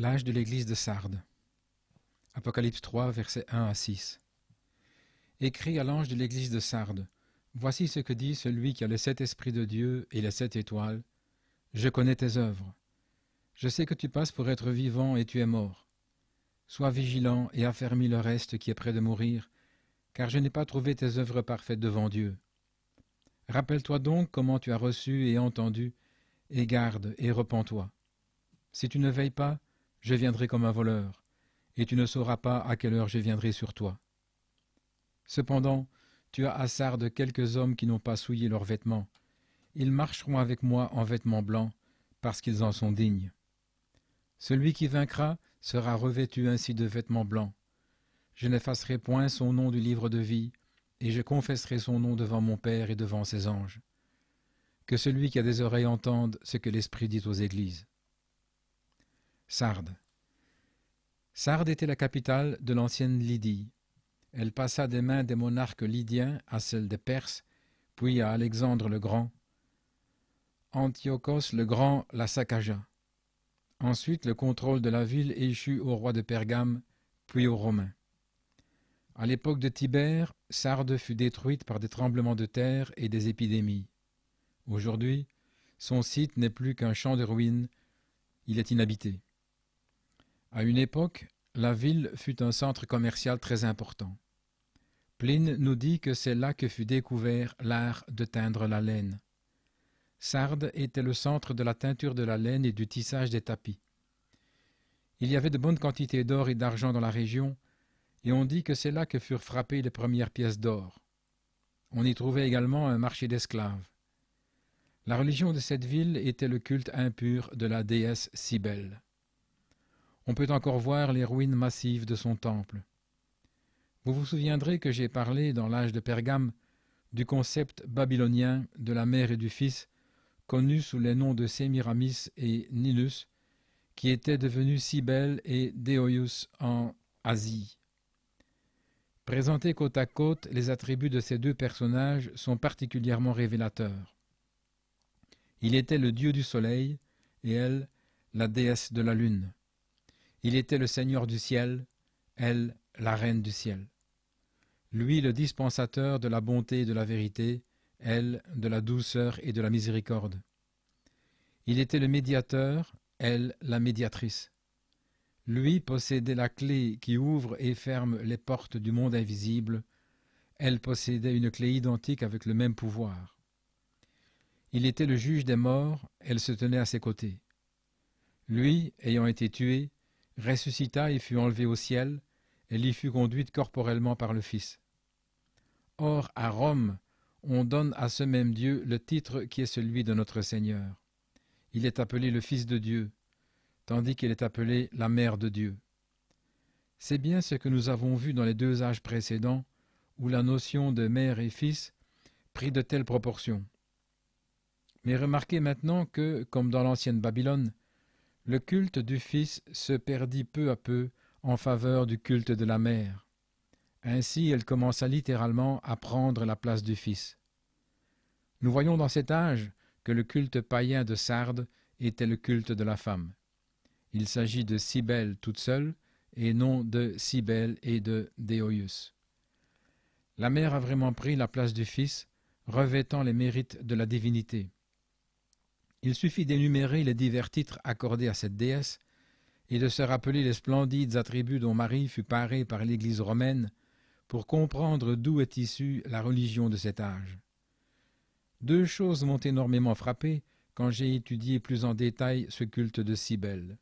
L'âge de l'Église de Sardes. Apocalypse 3, versets 1 à 6. Écrit à l'ange de l'Église de Sardes, Voici ce que dit celui qui a les sept esprits de Dieu et les sept étoiles. Je connais tes œuvres. Je sais que tu passes pour être vivant et tu es mort. Sois vigilant et affermis le reste qui est près de mourir, car je n'ai pas trouvé tes œuvres parfaites devant Dieu. Rappelle-toi donc comment tu as reçu et entendu, et garde et repens-toi. Si tu ne veilles pas, je viendrai comme un voleur, et tu ne sauras pas à quelle heure je viendrai sur toi. Cependant, tu as hasard de quelques hommes qui n'ont pas souillé leurs vêtements. Ils marcheront avec moi en vêtements blancs, parce qu'ils en sont dignes. Celui qui vaincra sera revêtu ainsi de vêtements blancs. Je n'effacerai point son nom du livre de vie, et je confesserai son nom devant mon Père et devant ses anges. Que celui qui a des oreilles entende ce que l'Esprit dit aux églises. Sardes. Sardes était la capitale de l'ancienne Lydie. Elle passa des mains des monarques lydiens à celles des Perses, puis à Alexandre le Grand. Antiochos le Grand la saccagea. Ensuite, le contrôle de la ville échut au roi de Pergame, puis aux Romains. À l'époque de Tibère, Sardes fut détruite par des tremblements de terre et des épidémies. Aujourd'hui, son site n'est plus qu'un champ de ruines, il est inhabité. À une époque, la ville fut un centre commercial très important. Pline nous dit que c'est là que fut découvert l'art de teindre la laine. Sardes était le centre de la teinture de la laine et du tissage des tapis. Il y avait de bonnes quantités d'or et d'argent dans la région, et on dit que c'est là que furent frappées les premières pièces d'or. On y trouvait également un marché d'esclaves. La religion de cette ville était le culte impur de la déesse Cybèle on peut encore voir les ruines massives de son temple. Vous vous souviendrez que j'ai parlé dans l'âge de Pergame du concept babylonien de la mère et du fils, connu sous les noms de Sémiramis et Ninus, qui étaient devenus Cybèle et Deoius en Asie. Présentés côte à côte, les attributs de ces deux personnages sont particulièrement révélateurs. Il était le dieu du soleil et elle, la déesse de la lune. Il était le Seigneur du ciel, elle la Reine du ciel. Lui le dispensateur de la bonté et de la vérité, elle de la douceur et de la miséricorde. Il était le médiateur, elle la médiatrice. Lui possédait la clé qui ouvre et ferme les portes du monde invisible, elle possédait une clé identique avec le même pouvoir. Il était le juge des morts, elle se tenait à ses côtés. Lui, ayant été tué, ressuscita et fut enlevée au ciel, elle y fut conduite corporellement par le Fils. Or, à Rome, on donne à ce même Dieu le titre qui est celui de notre Seigneur. Il est appelé le Fils de Dieu, tandis qu'il est appelé la Mère de Dieu. C'est bien ce que nous avons vu dans les deux âges précédents, où la notion de mère et fils prit de telles proportions. Mais remarquez maintenant que, comme dans l'ancienne Babylone, le culte du Fils se perdit peu à peu en faveur du culte de la Mère. Ainsi, elle commença littéralement à prendre la place du Fils. Nous voyons dans cet âge que le culte païen de Sardes était le culte de la femme. Il s'agit de Cybèle toute seule et non de Cybèle et de Déoïus. La mère a vraiment pris la place du Fils, revêtant les mérites de la divinité. Il suffit d'énumérer les divers titres accordés à cette déesse et de se rappeler les splendides attributs dont Marie fut parée par l'Église romaine pour comprendre d'où est issue la religion de cet âge. Deux choses m'ont énormément frappé quand j'ai étudié plus en détail ce culte de Cybèle.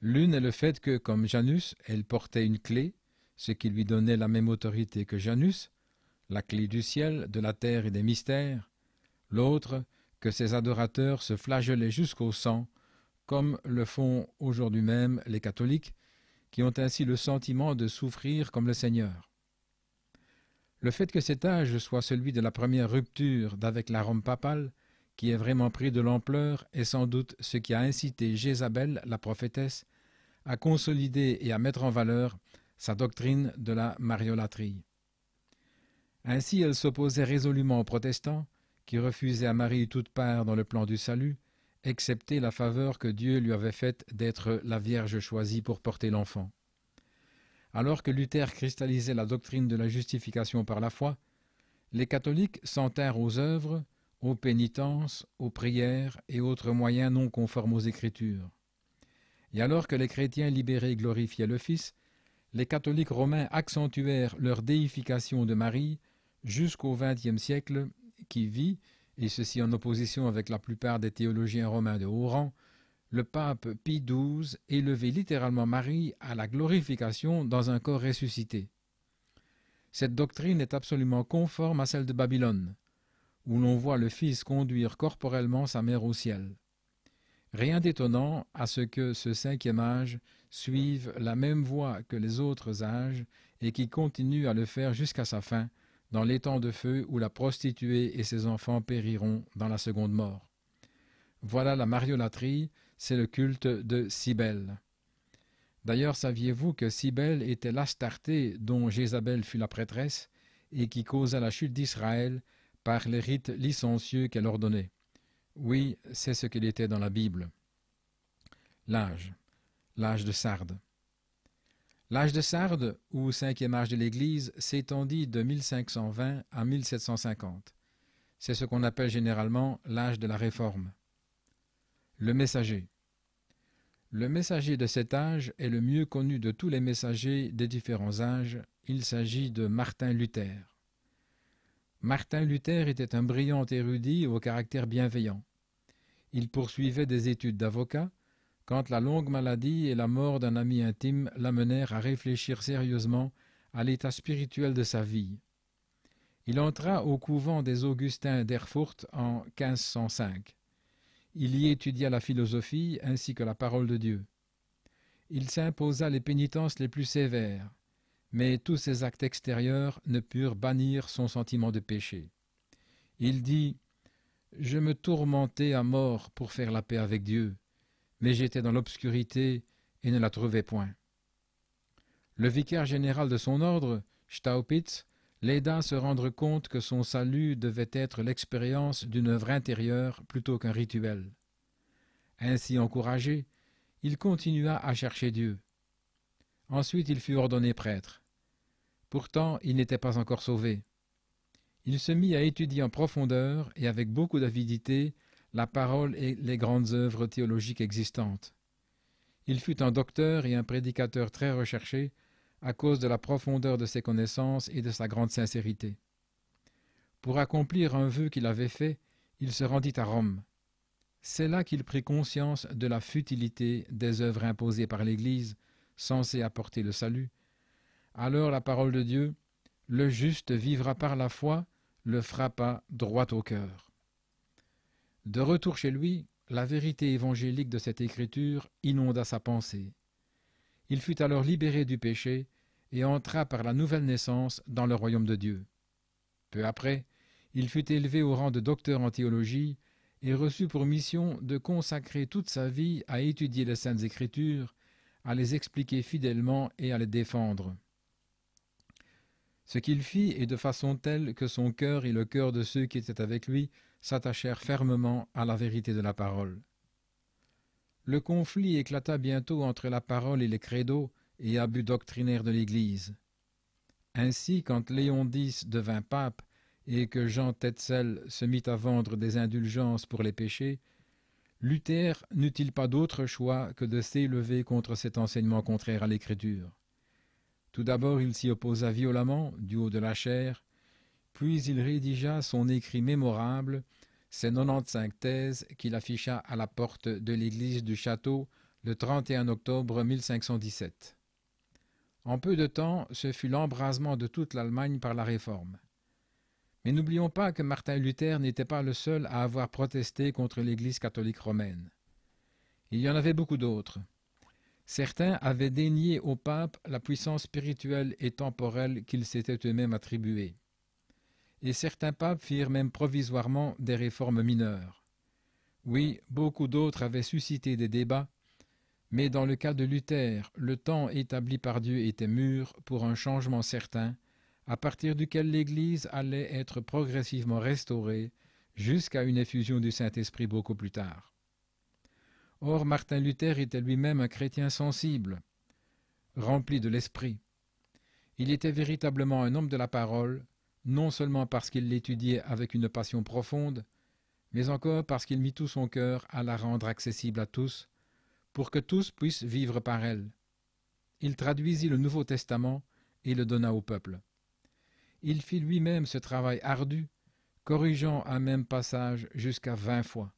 L'une est le fait que, comme Janus, elle portait une clé, ce qui lui donnait la même autorité que Janus, la clé du ciel, de la terre et des mystères. L'autre, que ses adorateurs se flagellaient jusqu'au sang, comme le font aujourd'hui même les catholiques, qui ont ainsi le sentiment de souffrir comme le Seigneur. Le fait que cet âge soit celui de la première rupture d'avec la Rome papale, qui est vraiment pris de l'ampleur, est sans doute ce qui a incité Jézabel, la prophétesse, à consolider et à mettre en valeur sa doctrine de la mariolatrie. Ainsi elle s'opposait résolument aux protestants, qui refusait à Marie toute part dans le plan du salut, excepté la faveur que Dieu lui avait faite d'être la Vierge choisie pour porter l'enfant. Alors que Luther cristallisait la doctrine de la justification par la foi, les catholiques s'entinrent aux œuvres, aux pénitences, aux prières et autres moyens non conformes aux Écritures. Et alors que les chrétiens libérés glorifiaient le Fils, les catholiques romains accentuèrent leur déification de Marie jusqu'au XXe siècle qui vit, et ceci en opposition avec la plupart des théologiens romains de haut rang, le pape Pie XII élevait littéralement Marie à la glorification dans un corps ressuscité. Cette doctrine est absolument conforme à celle de Babylone, où l'on voit le Fils conduire corporellement sa mère au ciel. Rien d'étonnant à ce que ce cinquième âge suive la même voie que les autres âges et qui continue à le faire jusqu'à sa fin, dans l'étang de feu où la prostituée et ses enfants périront dans la seconde mort. Voilà la mariolatrie, c'est le culte de Cybèle. D'ailleurs, saviez-vous que Cybèle était l'Astarté dont Jézabel fut la prêtresse et qui causa la chute d'Israël par les rites licencieux qu'elle ordonnait Oui, c'est ce qu'il était dans la Bible. L'âge, l'âge de Sarde. L'âge de Sardes, ou cinquième âge de l'Église, s'étendit de 1520 à 1750. C'est ce qu'on appelle généralement l'âge de la Réforme. Le messager. Le messager de cet âge est le mieux connu de tous les messagers des différents âges. Il s'agit de Martin Luther. Martin Luther était un brillant érudit au caractère bienveillant. Il poursuivait des études d'avocat, quand la longue maladie et la mort d'un ami intime l'amenèrent à réfléchir sérieusement à l'état spirituel de sa vie. Il entra au couvent des Augustins d'Erfurt en 1505. Il y étudia la philosophie ainsi que la parole de Dieu. Il s'imposa les pénitences les plus sévères, mais tous ses actes extérieurs ne purent bannir son sentiment de péché. Il dit Je me tourmentais à mort pour faire la paix avec Dieu mais j'étais dans l'obscurité et ne la trouvais point. Le vicaire général de son ordre, Staupitz, l'aida à se rendre compte que son salut devait être l'expérience d'une œuvre intérieure plutôt qu'un rituel. Ainsi encouragé, il continua à chercher Dieu. Ensuite il fut ordonné prêtre. Pourtant il n'était pas encore sauvé. Il se mit à étudier en profondeur et avec beaucoup d'avidité la parole et les grandes œuvres théologiques existantes. Il fut un docteur et un prédicateur très recherché à cause de la profondeur de ses connaissances et de sa grande sincérité. Pour accomplir un vœu qu'il avait fait, il se rendit à Rome. C'est là qu'il prit conscience de la futilité des œuvres imposées par l'Église, censées apporter le salut. Alors la parole de Dieu, Le juste vivra par la foi, le frappa droit au cœur. De retour chez lui, la vérité évangélique de cette écriture inonda sa pensée. Il fut alors libéré du péché et entra par la nouvelle naissance dans le royaume de Dieu. Peu après, il fut élevé au rang de docteur en théologie et reçut pour mission de consacrer toute sa vie à étudier les saintes écritures, à les expliquer fidèlement et à les défendre. Ce qu'il fit est de façon telle que son cœur et le cœur de ceux qui étaient avec lui s'attachèrent fermement à la vérité de la parole. Le conflit éclata bientôt entre la parole et les credos et abus doctrinaires de l'Église. Ainsi, quand Léon X devint pape et que Jean Tetzel se mit à vendre des indulgences pour les péchés, Luther n'eut-il pas d'autre choix que de s'élever contre cet enseignement contraire à l'Écriture Tout d'abord, il s'y opposa violemment, du haut de la chair, puis il rédigea son écrit mémorable, ses 95 thèses qu'il afficha à la porte de l'église du château le 31 octobre 1517. En peu de temps, ce fut l'embrasement de toute l'Allemagne par la Réforme. Mais n'oublions pas que Martin Luther n'était pas le seul à avoir protesté contre l'Église catholique romaine. Il y en avait beaucoup d'autres. Certains avaient dénié au pape la puissance spirituelle et temporelle qu'ils s'étaient eux-mêmes attribuée et certains papes firent même provisoirement des réformes mineures. Oui, beaucoup d'autres avaient suscité des débats, mais dans le cas de Luther, le temps établi par Dieu était mûr pour un changement certain, à partir duquel l'Église allait être progressivement restaurée jusqu'à une effusion du Saint-Esprit beaucoup plus tard. Or, Martin Luther était lui-même un chrétien sensible, rempli de l'Esprit. Il était véritablement un homme de la parole, non seulement parce qu'il l'étudiait avec une passion profonde, mais encore parce qu'il mit tout son cœur à la rendre accessible à tous, pour que tous puissent vivre par elle. Il traduisit le Nouveau Testament et le donna au peuple. Il fit lui-même ce travail ardu, corrigeant un même passage jusqu'à vingt fois.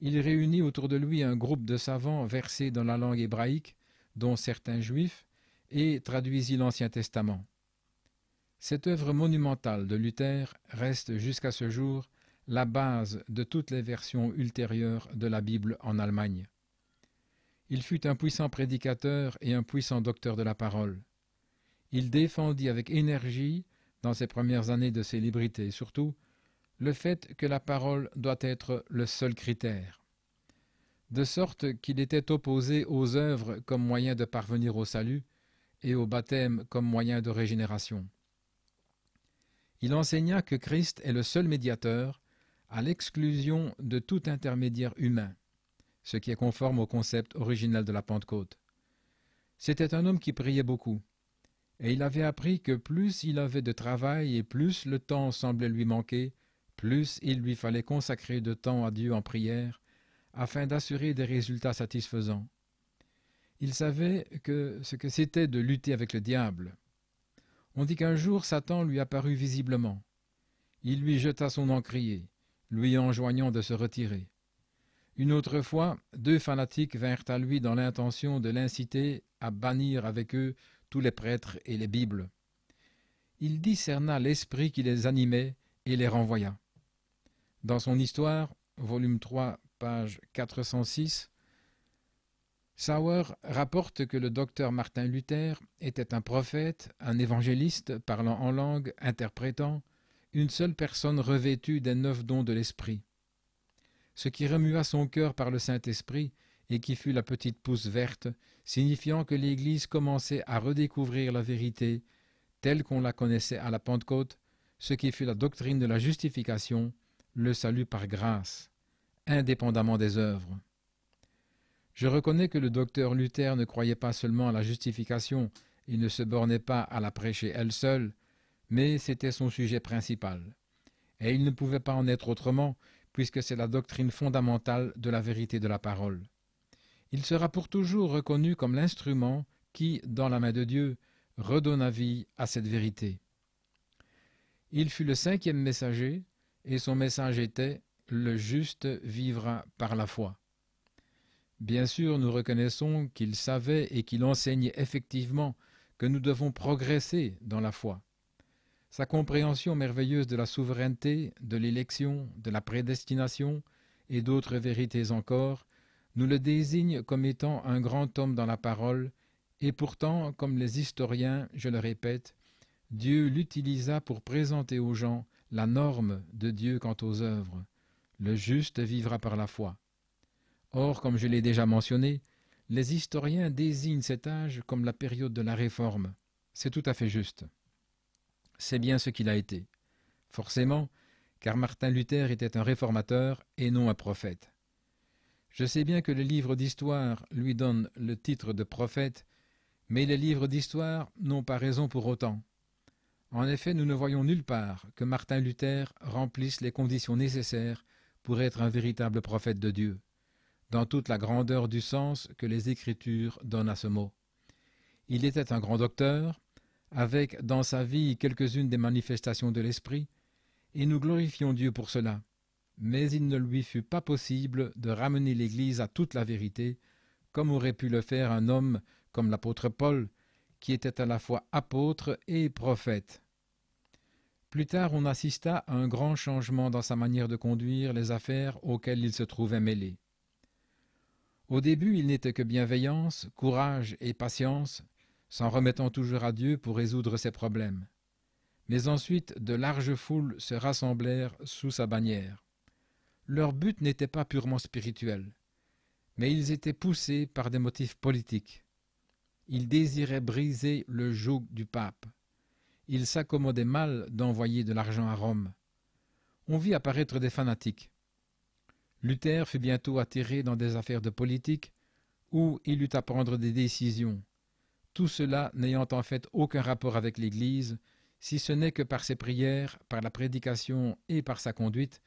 Il réunit autour de lui un groupe de savants versés dans la langue hébraïque, dont certains juifs, et traduisit l'Ancien Testament. Cette œuvre monumentale de Luther reste jusqu'à ce jour la base de toutes les versions ultérieures de la Bible en Allemagne. Il fut un puissant prédicateur et un puissant docteur de la parole. Il défendit avec énergie, dans ses premières années de célébrité surtout, le fait que la parole doit être le seul critère. De sorte qu'il était opposé aux œuvres comme moyen de parvenir au salut et au baptême comme moyen de régénération il enseigna que Christ est le seul médiateur, à l'exclusion de tout intermédiaire humain, ce qui est conforme au concept original de la Pentecôte. C'était un homme qui priait beaucoup, et il avait appris que plus il avait de travail et plus le temps semblait lui manquer, plus il lui fallait consacrer de temps à Dieu en prière, afin d'assurer des résultats satisfaisants. Il savait que ce que c'était de lutter avec le diable, on dit qu'un jour Satan lui apparut visiblement. Il lui jeta son encrier, lui enjoignant de se retirer. Une autre fois, deux fanatiques vinrent à lui dans l'intention de l'inciter à bannir avec eux tous les prêtres et les Bibles. Il discerna l'esprit qui les animait et les renvoya. Dans son histoire, volume 3, page 406, Sauer rapporte que le docteur Martin Luther était un prophète, un évangéliste parlant en langue, interprétant, une seule personne revêtue des neuf dons de l'Esprit. Ce qui remua son cœur par le Saint-Esprit et qui fut la petite pousse verte, signifiant que l'Église commençait à redécouvrir la vérité telle qu'on la connaissait à la Pentecôte, ce qui fut la doctrine de la justification, le salut par grâce, indépendamment des œuvres. Je reconnais que le docteur Luther ne croyait pas seulement à la justification, il ne se bornait pas à la prêcher elle seule, mais c'était son sujet principal. Et il ne pouvait pas en être autrement, puisque c'est la doctrine fondamentale de la vérité de la parole. Il sera pour toujours reconnu comme l'instrument qui, dans la main de Dieu, redonne vie à cette vérité. Il fut le cinquième messager, et son message était Le juste vivra par la foi. Bien sûr, nous reconnaissons qu'il savait et qu'il enseignait effectivement que nous devons progresser dans la foi. Sa compréhension merveilleuse de la souveraineté, de l'élection, de la prédestination et d'autres vérités encore nous le désigne comme étant un grand homme dans la parole, et pourtant, comme les historiens, je le répète, Dieu l'utilisa pour présenter aux gens la norme de Dieu quant aux œuvres. Le juste vivra par la foi. Or, comme je l'ai déjà mentionné, les historiens désignent cet âge comme la période de la Réforme. C'est tout à fait juste. C'est bien ce qu'il a été. Forcément, car Martin Luther était un réformateur et non un prophète. Je sais bien que les livres d'histoire lui donnent le titre de prophète, mais les livres d'histoire n'ont pas raison pour autant. En effet, nous ne voyons nulle part que Martin Luther remplisse les conditions nécessaires pour être un véritable prophète de Dieu dans toute la grandeur du sens que les Écritures donnent à ce mot. Il était un grand docteur, avec dans sa vie quelques-unes des manifestations de l'Esprit, et nous glorifions Dieu pour cela. Mais il ne lui fut pas possible de ramener l'Église à toute la vérité, comme aurait pu le faire un homme comme l'apôtre Paul, qui était à la fois apôtre et prophète. Plus tard, on assista à un grand changement dans sa manière de conduire les affaires auxquelles il se trouvait mêlé. Au début, il n'était que bienveillance, courage et patience, s'en remettant toujours à Dieu pour résoudre ses problèmes. Mais ensuite, de larges foules se rassemblèrent sous sa bannière. Leur but n'était pas purement spirituel, mais ils étaient poussés par des motifs politiques. Ils désiraient briser le joug du pape. Ils s'accommodaient mal d'envoyer de l'argent à Rome. On vit apparaître des fanatiques, Luther fut bientôt attiré dans des affaires de politique, où il eut à prendre des décisions, tout cela n'ayant en fait aucun rapport avec l'Église, si ce n'est que par ses prières, par la prédication et par sa conduite,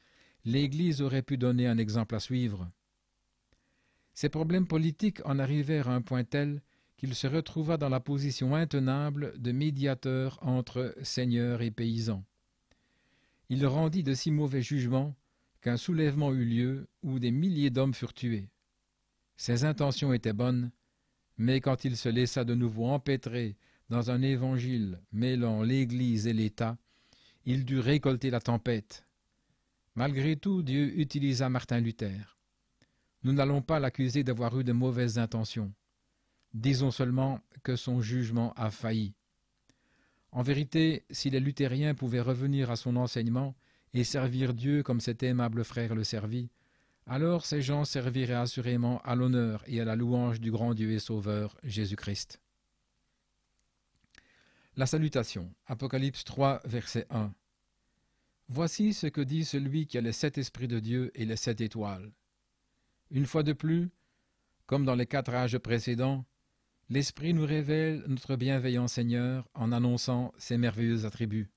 l'Église aurait pu donner un exemple à suivre. Ses problèmes politiques en arrivèrent à un point tel qu'il se retrouva dans la position intenable de médiateur entre seigneurs et paysans. Il rendit de si mauvais jugements qu'un soulèvement eut lieu où des milliers d'hommes furent tués. Ses intentions étaient bonnes, mais quand il se laissa de nouveau empêtrer dans un évangile mêlant l'Église et l'État, il dut récolter la tempête. Malgré tout, Dieu utilisa Martin Luther. Nous n'allons pas l'accuser d'avoir eu de mauvaises intentions. Disons seulement que son jugement a failli. En vérité, si les luthériens pouvaient revenir à son enseignement, et servir Dieu comme cet aimable frère le servit, alors ces gens serviraient assurément à l'honneur et à la louange du grand Dieu et Sauveur Jésus-Christ. La salutation, Apocalypse 3, verset 1. Voici ce que dit celui qui a les sept esprits de Dieu et les sept étoiles. Une fois de plus, comme dans les quatre âges précédents, l'Esprit nous révèle notre bienveillant Seigneur en annonçant ses merveilleux attributs.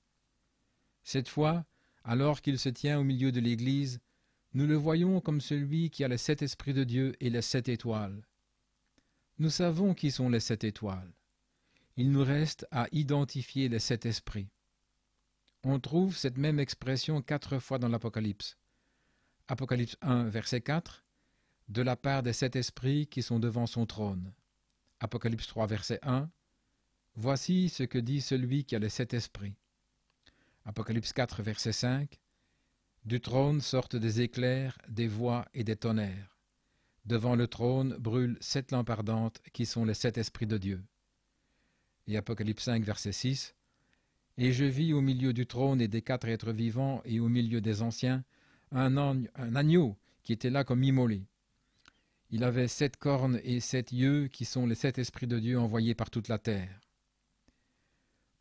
Cette fois, alors qu'il se tient au milieu de l'Église, nous le voyons comme celui qui a les sept esprits de Dieu et les sept étoiles. Nous savons qui sont les sept étoiles. Il nous reste à identifier les sept esprits. On trouve cette même expression quatre fois dans l'Apocalypse. Apocalypse 1, verset 4, de la part des sept esprits qui sont devant son trône. Apocalypse 3, verset 1, Voici ce que dit celui qui a les sept esprits. Apocalypse 4, verset 5. Du trône sortent des éclairs, des voix et des tonnerres. Devant le trône brûlent sept lampes ardentes qui sont les sept esprits de Dieu. Et Apocalypse 5, verset 6. Et je vis au milieu du trône et des quatre êtres vivants et au milieu des anciens un, agneau qui était là comme immolé. Il avait sept cornes et sept yeux qui sont les sept esprits de Dieu envoyés par toute la terre.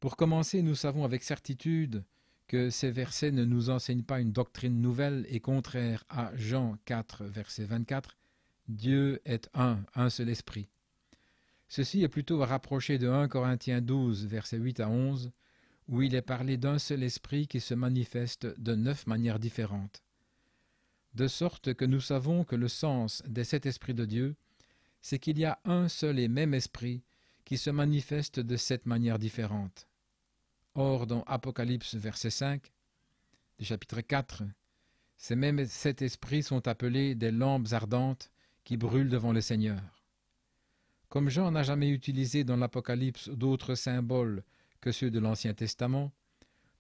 Pour commencer, nous savons avec certitude que ces versets ne nous enseignent pas une doctrine nouvelle et contraire à Jean 4, verset 24, Dieu est un, un seul esprit. Ceci est plutôt rapproché de 1 Corinthiens 12, versets 8 à 11, où il est parlé d'un seul esprit qui se manifeste de neuf manières différentes. De sorte que nous savons que le sens des sept esprits de Dieu, c'est qu'il y a un seul et même esprit qui se manifeste de sept manières différentes. Or, dans Apocalypse verset 5 du chapitre 4, ces mêmes sept esprits sont appelés des lampes ardentes qui brûlent devant le Seigneur. Comme Jean n'a jamais utilisé dans l'Apocalypse d'autres symboles que ceux de l'Ancien Testament,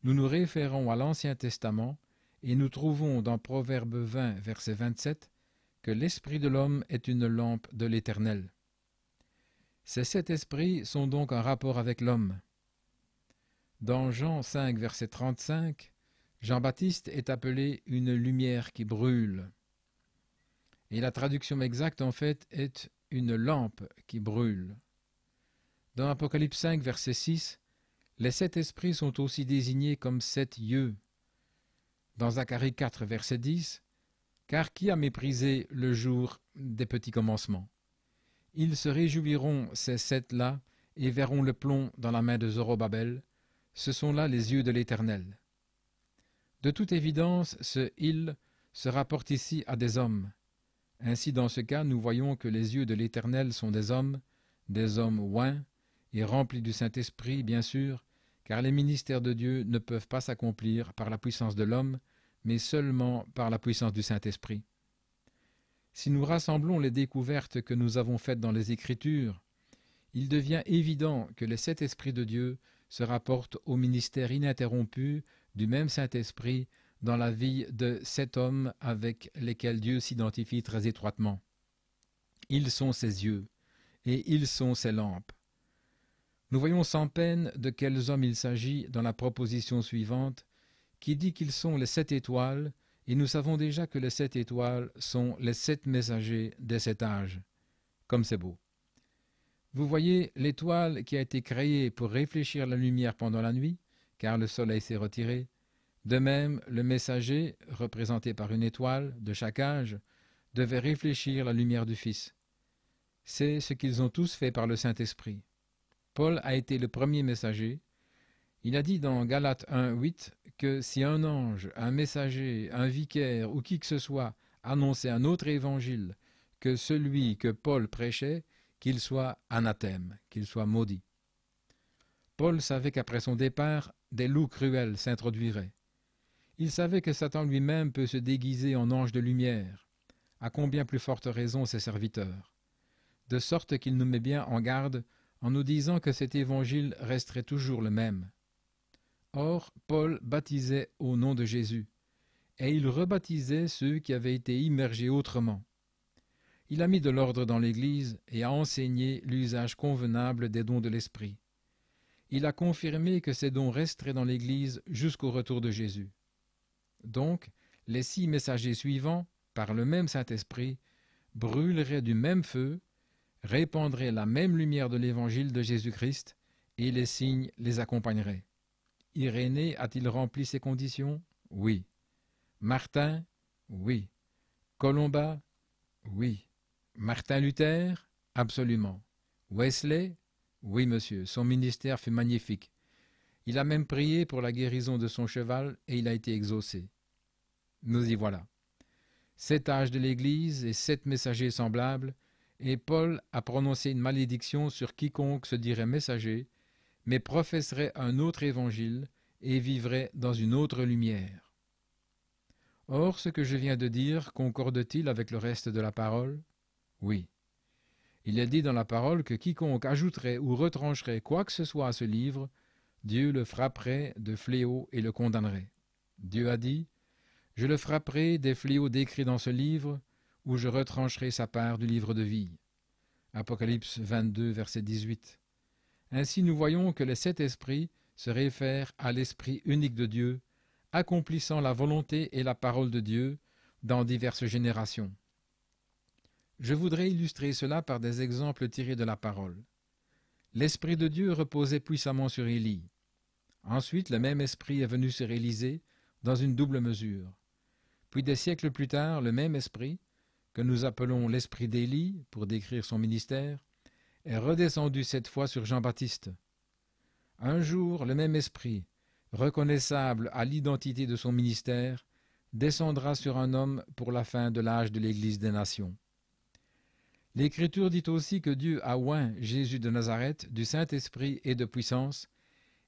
nous nous référons à l'Ancien Testament et nous trouvons dans Proverbe 20, verset 27, que l'Esprit de l'homme est une lampe de l'Éternel. Ces sept esprits sont donc en rapport avec l'homme. Dans Jean 5, verset 35, Jean-Baptiste est appelé une lumière qui brûle. Et la traduction exacte, en fait, est une lampe qui brûle. Dans Apocalypse 5, verset 6, les sept esprits sont aussi désignés comme sept yeux. Dans Zacharie 4, verset 10, Car qui a méprisé le jour des petits commencements Ils se réjouiront, ces sept-là, et verront le plomb dans la main de Zorobabel, ce sont là les yeux de l'Éternel. De toute évidence, ce il se rapporte ici à des hommes. Ainsi, dans ce cas, nous voyons que les yeux de l'Éternel sont des hommes, des hommes oints et remplis du Saint-Esprit, bien sûr, car les ministères de Dieu ne peuvent pas s'accomplir par la puissance de l'homme, mais seulement par la puissance du Saint-Esprit. Si nous rassemblons les découvertes que nous avons faites dans les Écritures, il devient évident que les sept esprits de Dieu se rapporte au ministère ininterrompu du même Saint-Esprit dans la vie de sept hommes avec lesquels Dieu s'identifie très étroitement. Ils sont ses yeux et ils sont ses lampes. Nous voyons sans peine de quels hommes il s'agit dans la proposition suivante, qui dit qu'ils sont les sept étoiles, et nous savons déjà que les sept étoiles sont les sept messagers de cet âge. Comme c'est beau. Vous voyez l'étoile qui a été créée pour réfléchir la lumière pendant la nuit, car le soleil s'est retiré. De même, le messager, représenté par une étoile de chaque âge, devait réfléchir la lumière du Fils. C'est ce qu'ils ont tous fait par le Saint-Esprit. Paul a été le premier messager. Il a dit dans Galates 1.8 que si un ange, un messager, un vicaire ou qui que ce soit annonçait un autre évangile que celui que Paul prêchait, qu'il soit anathème, qu'il soit maudit. Paul savait qu'après son départ, des loups cruels s'introduiraient. Il savait que Satan lui-même peut se déguiser en ange de lumière, à combien plus forte raison ses serviteurs, de sorte qu'il nous met bien en garde en nous disant que cet évangile resterait toujours le même. Or, Paul baptisait au nom de Jésus, et il rebaptisait ceux qui avaient été immergés autrement il a mis de l'ordre dans l'Église et a enseigné l'usage convenable des dons de l'Esprit. Il a confirmé que ces dons resteraient dans l'Église jusqu'au retour de Jésus. Donc, les six messagers suivants, par le même Saint-Esprit, brûleraient du même feu, répandraient la même lumière de l'Évangile de Jésus-Christ, et les signes les accompagneraient. Irénée a-t-il rempli ces conditions Oui. Martin Oui. Colomba Oui. Martin Luther Absolument. Wesley Oui, monsieur, son ministère fut magnifique. Il a même prié pour la guérison de son cheval et il a été exaucé. Nous y voilà. Sept âges de l'Église et sept messagers semblables, et Paul a prononcé une malédiction sur quiconque se dirait messager, mais professerait un autre évangile et vivrait dans une autre lumière. Or, ce que je viens de dire concorde-t-il avec le reste de la parole oui. Il est dit dans la parole que quiconque ajouterait ou retrancherait quoi que ce soit à ce livre, Dieu le frapperait de fléaux et le condamnerait. Dieu a dit, Je le frapperai des fléaux décrits dans ce livre, ou je retrancherai sa part du livre de vie. Apocalypse 22, verset 18. Ainsi nous voyons que les sept esprits se réfèrent à l'Esprit unique de Dieu, accomplissant la volonté et la parole de Dieu dans diverses générations. Je voudrais illustrer cela par des exemples tirés de la parole. L'Esprit de Dieu reposait puissamment sur Élie. Ensuite, le même Esprit est venu sur Élisée dans une double mesure. Puis des siècles plus tard, le même Esprit, que nous appelons l'Esprit d'Élie pour décrire son ministère, est redescendu cette fois sur Jean-Baptiste. Un jour, le même Esprit, reconnaissable à l'identité de son ministère, descendra sur un homme pour la fin de l'âge de l'Église des nations. L'Écriture dit aussi que Dieu a oint Jésus de Nazareth du Saint-Esprit et de puissance,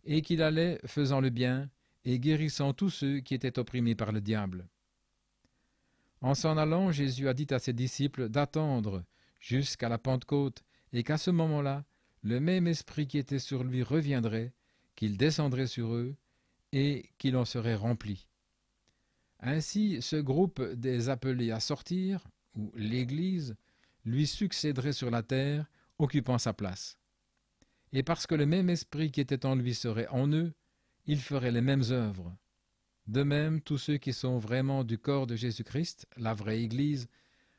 et qu'il allait faisant le bien et guérissant tous ceux qui étaient opprimés par le diable. En s'en allant, Jésus a dit à ses disciples d'attendre jusqu'à la Pentecôte, et qu'à ce moment-là, le même esprit qui était sur lui reviendrait, qu'il descendrait sur eux, et qu'il en serait rempli. Ainsi, ce groupe des appelés à sortir, ou l'Église, lui succéderait sur la terre, occupant sa place. Et parce que le même esprit qui était en lui serait en eux, il ferait les mêmes œuvres. De même, tous ceux qui sont vraiment du corps de Jésus-Christ, la vraie Église,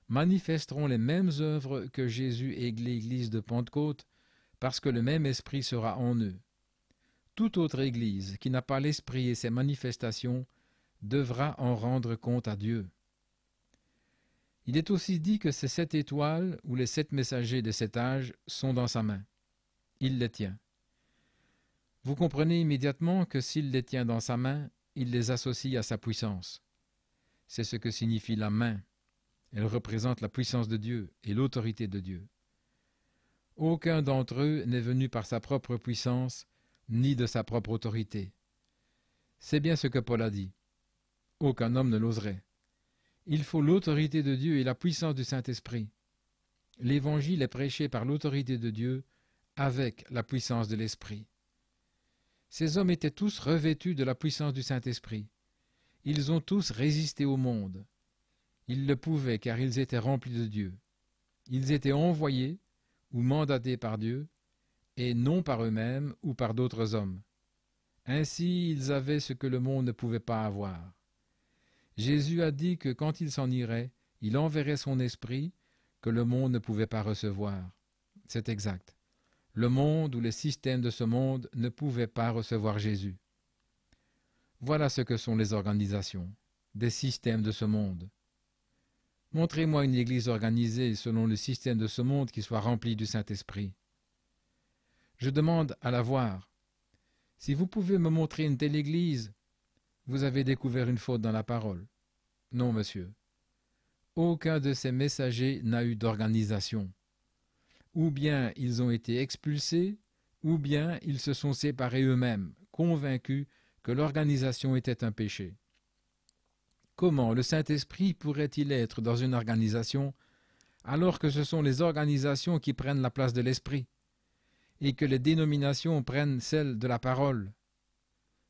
manifesteront les mêmes œuvres que Jésus et l'Église de Pentecôte, parce que le même esprit sera en eux. Toute autre Église qui n'a pas l'esprit et ses manifestations devra en rendre compte à Dieu. Il est aussi dit que ces sept étoiles, ou les sept messagers de cet âge, sont dans sa main. Il les tient. Vous comprenez immédiatement que s'il les tient dans sa main, il les associe à sa puissance. C'est ce que signifie la main. Elle représente la puissance de Dieu et l'autorité de Dieu. Aucun d'entre eux n'est venu par sa propre puissance, ni de sa propre autorité. C'est bien ce que Paul a dit. Aucun homme ne l'oserait. Il faut l'autorité de Dieu et la puissance du Saint-Esprit. L'Évangile est prêché par l'autorité de Dieu avec la puissance de l'Esprit. Ces hommes étaient tous revêtus de la puissance du Saint-Esprit. Ils ont tous résisté au monde. Ils le pouvaient car ils étaient remplis de Dieu. Ils étaient envoyés ou mandatés par Dieu, et non par eux-mêmes ou par d'autres hommes. Ainsi ils avaient ce que le monde ne pouvait pas avoir. Jésus a dit que quand il s'en irait, il enverrait son esprit que le monde ne pouvait pas recevoir. C'est exact. Le monde ou les systèmes de ce monde ne pouvaient pas recevoir Jésus. Voilà ce que sont les organisations, des systèmes de ce monde. Montrez-moi une Église organisée selon le système de ce monde qui soit remplie du Saint-Esprit. Je demande à la voir. Si vous pouvez me montrer une telle Église, vous avez découvert une faute dans la parole. Non, monsieur. Aucun de ces messagers n'a eu d'organisation. Ou bien ils ont été expulsés, ou bien ils se sont séparés eux-mêmes, convaincus que l'organisation était un péché. Comment le Saint-Esprit pourrait-il être dans une organisation alors que ce sont les organisations qui prennent la place de l'Esprit et que les dénominations prennent celle de la parole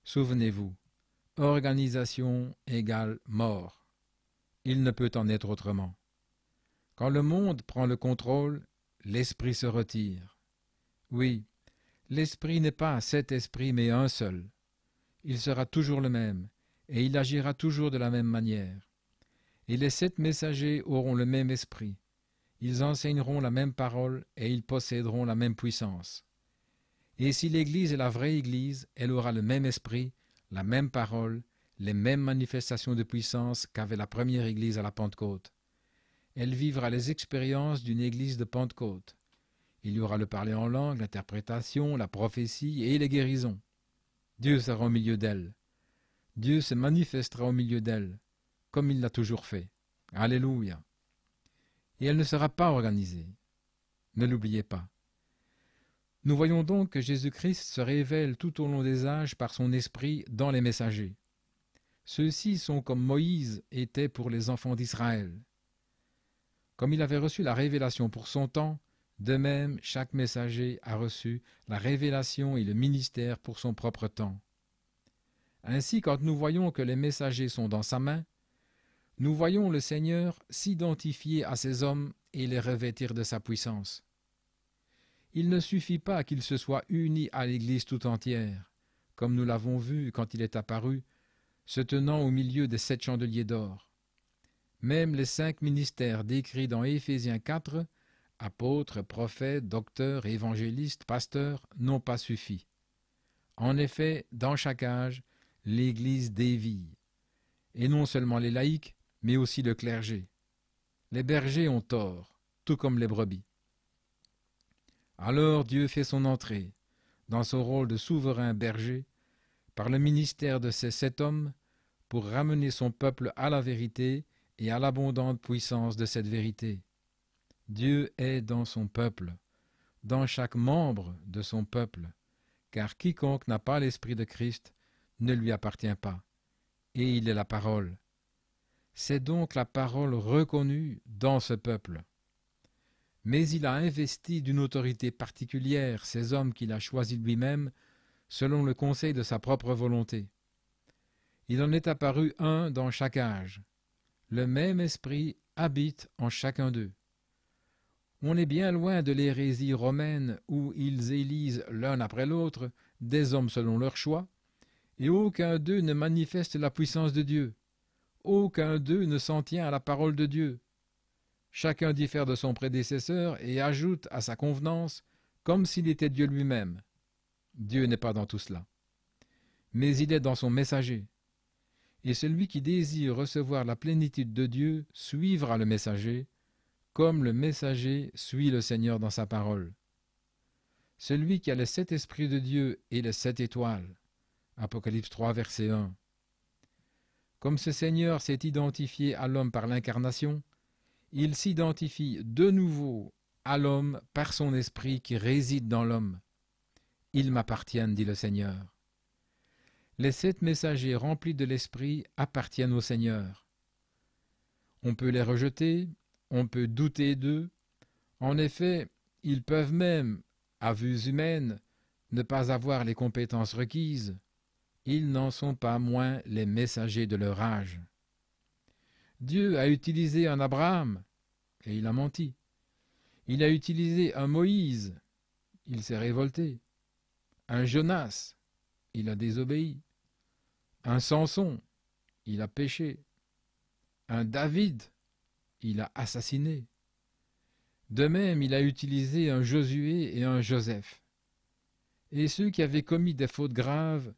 Souvenez-vous, organisation égale mort il ne peut en être autrement. Quand le monde prend le contrôle, l'esprit se retire. Oui, l'esprit n'est pas sept esprit mais un seul. Il sera toujours le même, et il agira toujours de la même manière. Et les sept messagers auront le même esprit. Ils enseigneront la même parole et ils posséderont la même puissance. Et si l'Église est la vraie Église, elle aura le même esprit, la même parole les mêmes manifestations de puissance qu'avait la première Église à la Pentecôte. Elle vivra les expériences d'une Église de Pentecôte. Il y aura le parler en langue, l'interprétation, la prophétie et les guérisons. Dieu sera au milieu d'elle. Dieu se manifestera au milieu d'elle, comme il l'a toujours fait. Alléluia. Et elle ne sera pas organisée. Ne l'oubliez pas. Nous voyons donc que Jésus-Christ se révèle tout au long des âges par son esprit dans les messagers. Ceux-ci sont comme Moïse était pour les enfants d'Israël. Comme il avait reçu la révélation pour son temps, de même chaque messager a reçu la révélation et le ministère pour son propre temps. Ainsi, quand nous voyons que les messagers sont dans sa main, nous voyons le Seigneur s'identifier à ces hommes et les revêtir de sa puissance. Il ne suffit pas qu'il se soit uni à l'Église tout entière, comme nous l'avons vu quand il est apparu se tenant au milieu des sept chandeliers d'or. Même les cinq ministères décrits dans Éphésiens 4, apôtres, prophètes, docteurs, évangélistes, pasteurs, n'ont pas suffi. En effet, dans chaque âge, l'Église dévie, et non seulement les laïcs, mais aussi le clergé. Les bergers ont tort, tout comme les brebis. Alors Dieu fait son entrée, dans son rôle de souverain berger, par le ministère de ces sept hommes pour ramener son peuple à la vérité et à l'abondante puissance de cette vérité. Dieu est dans son peuple, dans chaque membre de son peuple, car quiconque n'a pas l'Esprit de Christ ne lui appartient pas, et il est la parole. C'est donc la parole reconnue dans ce peuple. Mais il a investi d'une autorité particulière ces hommes qu'il a choisis lui-même selon le conseil de sa propre volonté. Il en est apparu un dans chaque âge. Le même esprit habite en chacun d'eux. On est bien loin de l'hérésie romaine où ils élisent l'un après l'autre des hommes selon leur choix, et aucun d'eux ne manifeste la puissance de Dieu. Aucun d'eux ne s'en tient à la parole de Dieu. Chacun diffère de son prédécesseur et ajoute à sa convenance comme s'il était Dieu lui-même. Dieu n'est pas dans tout cela. Mais il est dans son messager. Et celui qui désire recevoir la plénitude de Dieu suivra le messager, comme le messager suit le Seigneur dans sa parole. Celui qui a le sept Esprit de Dieu et les sept étoiles. Apocalypse 3, verset 1. Comme ce Seigneur s'est identifié à l'homme par l'incarnation, il s'identifie de nouveau à l'homme par son esprit qui réside dans l'homme. Ils m'appartiennent, dit le Seigneur. Les sept messagers remplis de l'Esprit appartiennent au Seigneur. On peut les rejeter, on peut douter d'eux. En effet, ils peuvent même, à vue humaines, ne pas avoir les compétences requises. Ils n'en sont pas moins les messagers de leur âge. Dieu a utilisé un Abraham, et il a menti. Il a utilisé un Moïse, il s'est révolté. Un Jonas, il a désobéi. Un Samson, il a péché. Un David, il a assassiné. De même, il a utilisé un Josué et un Joseph. Et ceux qui avaient commis des fautes graves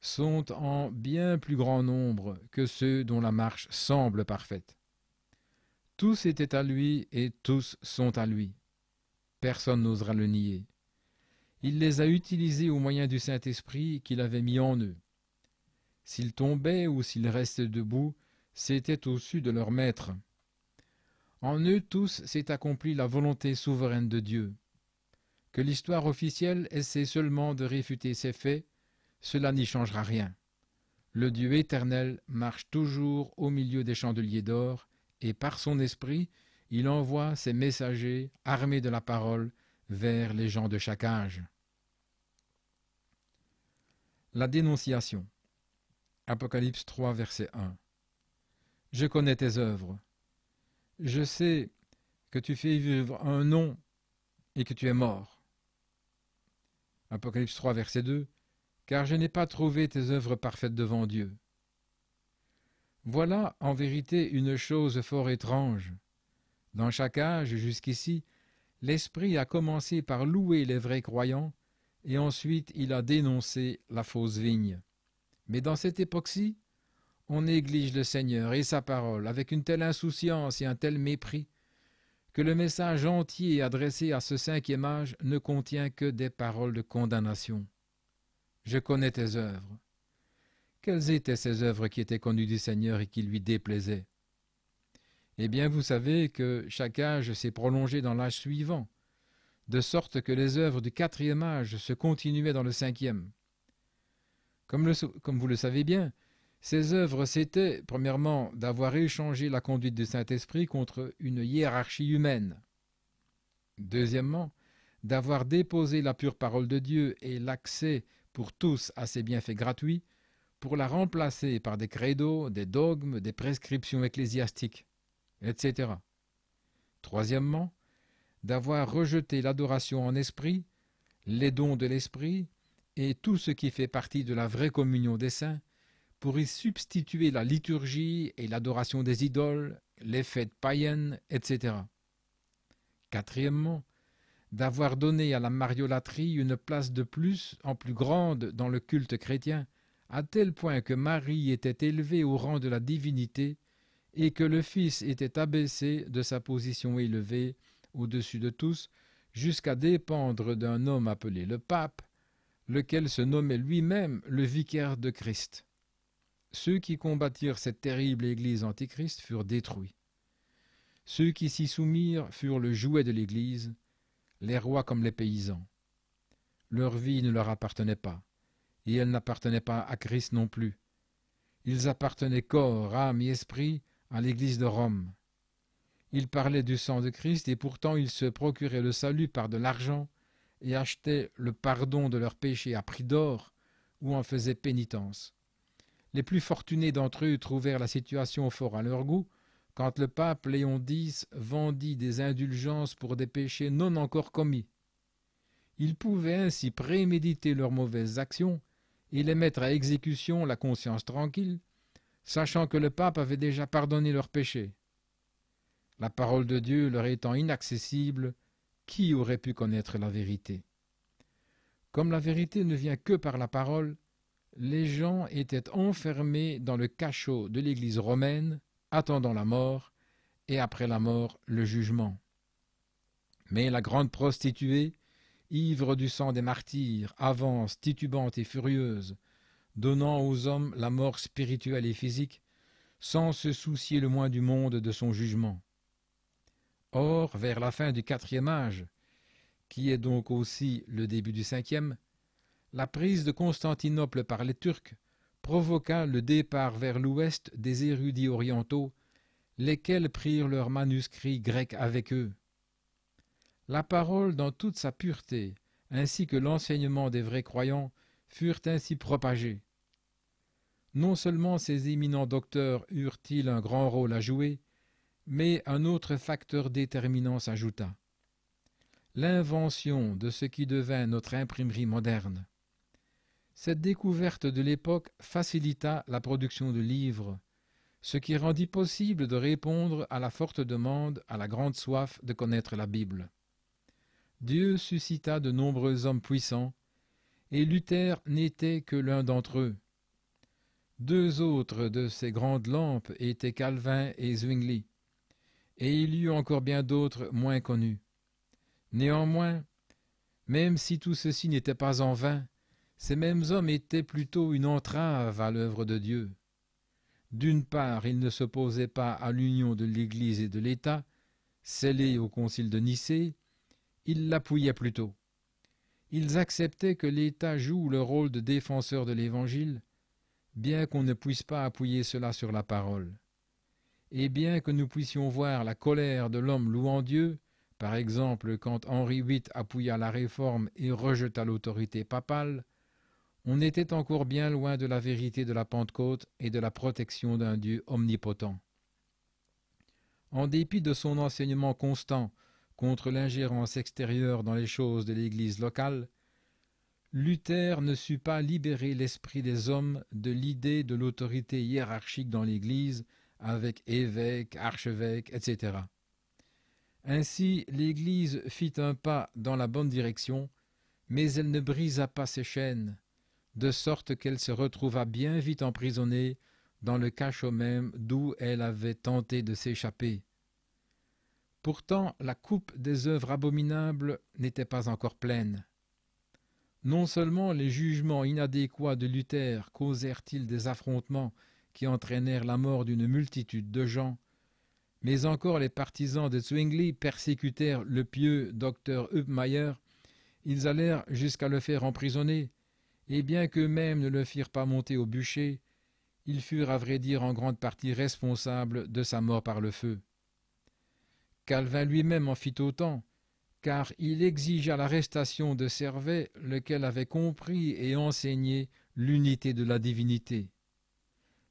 sont en bien plus grand nombre que ceux dont la marche semble parfaite. Tous étaient à lui et tous sont à lui. Personne n'osera le nier il les a utilisés au moyen du Saint-Esprit qu'il avait mis en eux. S'ils tombaient ou s'ils restaient debout, c'était au dessus de leur maître. En eux tous s'est accomplie la volonté souveraine de Dieu. Que l'histoire officielle essaie seulement de réfuter ces faits, cela n'y changera rien. Le Dieu éternel marche toujours au milieu des chandeliers d'or, et par son esprit, il envoie ses messagers, armés de la parole, vers les gens de chaque âge. La dénonciation. Apocalypse 3, verset 1. Je connais tes œuvres. Je sais que tu fais vivre un nom et que tu es mort. Apocalypse 3, verset 2. Car je n'ai pas trouvé tes œuvres parfaites devant Dieu. Voilà en vérité une chose fort étrange. Dans chaque âge jusqu'ici, l'Esprit a commencé par louer les vrais croyants et ensuite il a dénoncé la fausse vigne. Mais dans cette époque-ci, on néglige le Seigneur et sa parole avec une telle insouciance et un tel mépris que le message entier adressé à ce cinquième âge ne contient que des paroles de condamnation. Je connais tes œuvres. Quelles étaient ces œuvres qui étaient connues du Seigneur et qui lui déplaisaient Eh bien, vous savez que chaque âge s'est prolongé dans l'âge suivant, de sorte que les œuvres du quatrième âge se continuaient dans le cinquième. Comme, comme vous le savez bien, ces œuvres c'était, premièrement, d'avoir échangé la conduite du Saint-Esprit contre une hiérarchie humaine. Deuxièmement, d'avoir déposé la pure parole de Dieu et l'accès pour tous à ses bienfaits gratuits, pour la remplacer par des credos, des dogmes, des prescriptions ecclésiastiques, etc. Troisièmement, d'avoir rejeté l'adoration en esprit, les dons de l'esprit et tout ce qui fait partie de la vraie communion des saints, pour y substituer la liturgie et l'adoration des idoles, les fêtes païennes, etc. Quatrièmement, d'avoir donné à la mariolatrie une place de plus en plus grande dans le culte chrétien, à tel point que Marie était élevée au rang de la divinité et que le Fils était abaissé de sa position élevée au-dessus de tous, jusqu'à dépendre d'un homme appelé le pape, lequel se nommait lui-même le vicaire de Christ. Ceux qui combattirent cette terrible Église antichrist furent détruits. Ceux qui s'y soumirent furent le jouet de l'Église, les rois comme les paysans. Leur vie ne leur appartenait pas, et elle n'appartenait pas à Christ non plus. Ils appartenaient corps, âme et esprit à l'Église de Rome, ils parlaient du sang de Christ et pourtant ils se procuraient le salut par de l'argent et achetaient le pardon de leurs péchés à prix d'or ou en faisaient pénitence. Les plus fortunés d'entre eux trouvèrent la situation fort à leur goût quand le pape Léon X vendit des indulgences pour des péchés non encore commis. Ils pouvaient ainsi préméditer leurs mauvaises actions et les mettre à exécution la conscience tranquille, sachant que le pape avait déjà pardonné leurs péchés. La parole de Dieu leur étant inaccessible, qui aurait pu connaître la vérité Comme la vérité ne vient que par la parole, les gens étaient enfermés dans le cachot de l'Église romaine, attendant la mort, et après la mort le jugement. Mais la grande prostituée, ivre du sang des martyrs, avance, titubante et furieuse, donnant aux hommes la mort spirituelle et physique, sans se soucier le moins du monde de son jugement. Or, vers la fin du quatrième âge, qui est donc aussi le début du cinquième, la prise de Constantinople par les Turcs provoqua le départ vers l'ouest des érudits orientaux, lesquels prirent leurs manuscrits grecs avec eux. La parole dans toute sa pureté, ainsi que l'enseignement des vrais croyants, furent ainsi propagés. Non seulement ces éminents docteurs eurent-ils un grand rôle à jouer, mais un autre facteur déterminant s'ajouta l'invention de ce qui devint notre imprimerie moderne. Cette découverte de l'époque facilita la production de livres, ce qui rendit possible de répondre à la forte demande, à la grande soif de connaître la Bible. Dieu suscita de nombreux hommes puissants, et Luther n'était que l'un d'entre eux. Deux autres de ces grandes lampes étaient Calvin et Zwingli et il y eut encore bien d'autres moins connus. Néanmoins, même si tout ceci n'était pas en vain, ces mêmes hommes étaient plutôt une entrave à l'œuvre de Dieu. D'une part, ils ne s'opposaient pas à l'union de l'Église et de l'État, scellée au Concile de Nicée, ils l'appuyaient plutôt. Ils acceptaient que l'État joue le rôle de défenseur de l'Évangile, bien qu'on ne puisse pas appuyer cela sur la parole et bien que nous puissions voir la colère de l'homme louant Dieu, par exemple quand Henri VIII appuya la réforme et rejeta l'autorité papale, on était encore bien loin de la vérité de la Pentecôte et de la protection d'un Dieu omnipotent. En dépit de son enseignement constant contre l'ingérence extérieure dans les choses de l'Église locale, Luther ne sut pas libérer l'esprit des hommes de l'idée de l'autorité hiérarchique dans l'Église avec évêques, archevêques, etc. Ainsi, l'Église fit un pas dans la bonne direction, mais elle ne brisa pas ses chaînes, de sorte qu'elle se retrouva bien vite emprisonnée dans le cachot même d'où elle avait tenté de s'échapper. Pourtant, la coupe des œuvres abominables n'était pas encore pleine. Non seulement les jugements inadéquats de Luther causèrent-ils des affrontements qui entraînèrent la mort d'une multitude de gens. Mais encore les partisans de Zwingli persécutèrent le pieux docteur Hubmeier. Ils allèrent jusqu'à le faire emprisonner, et bien qu'eux-mêmes ne le firent pas monter au bûcher, ils furent à vrai dire en grande partie responsables de sa mort par le feu. Calvin lui-même en fit autant, car il exigea l'arrestation de Servet, lequel avait compris et enseigné l'unité de la divinité.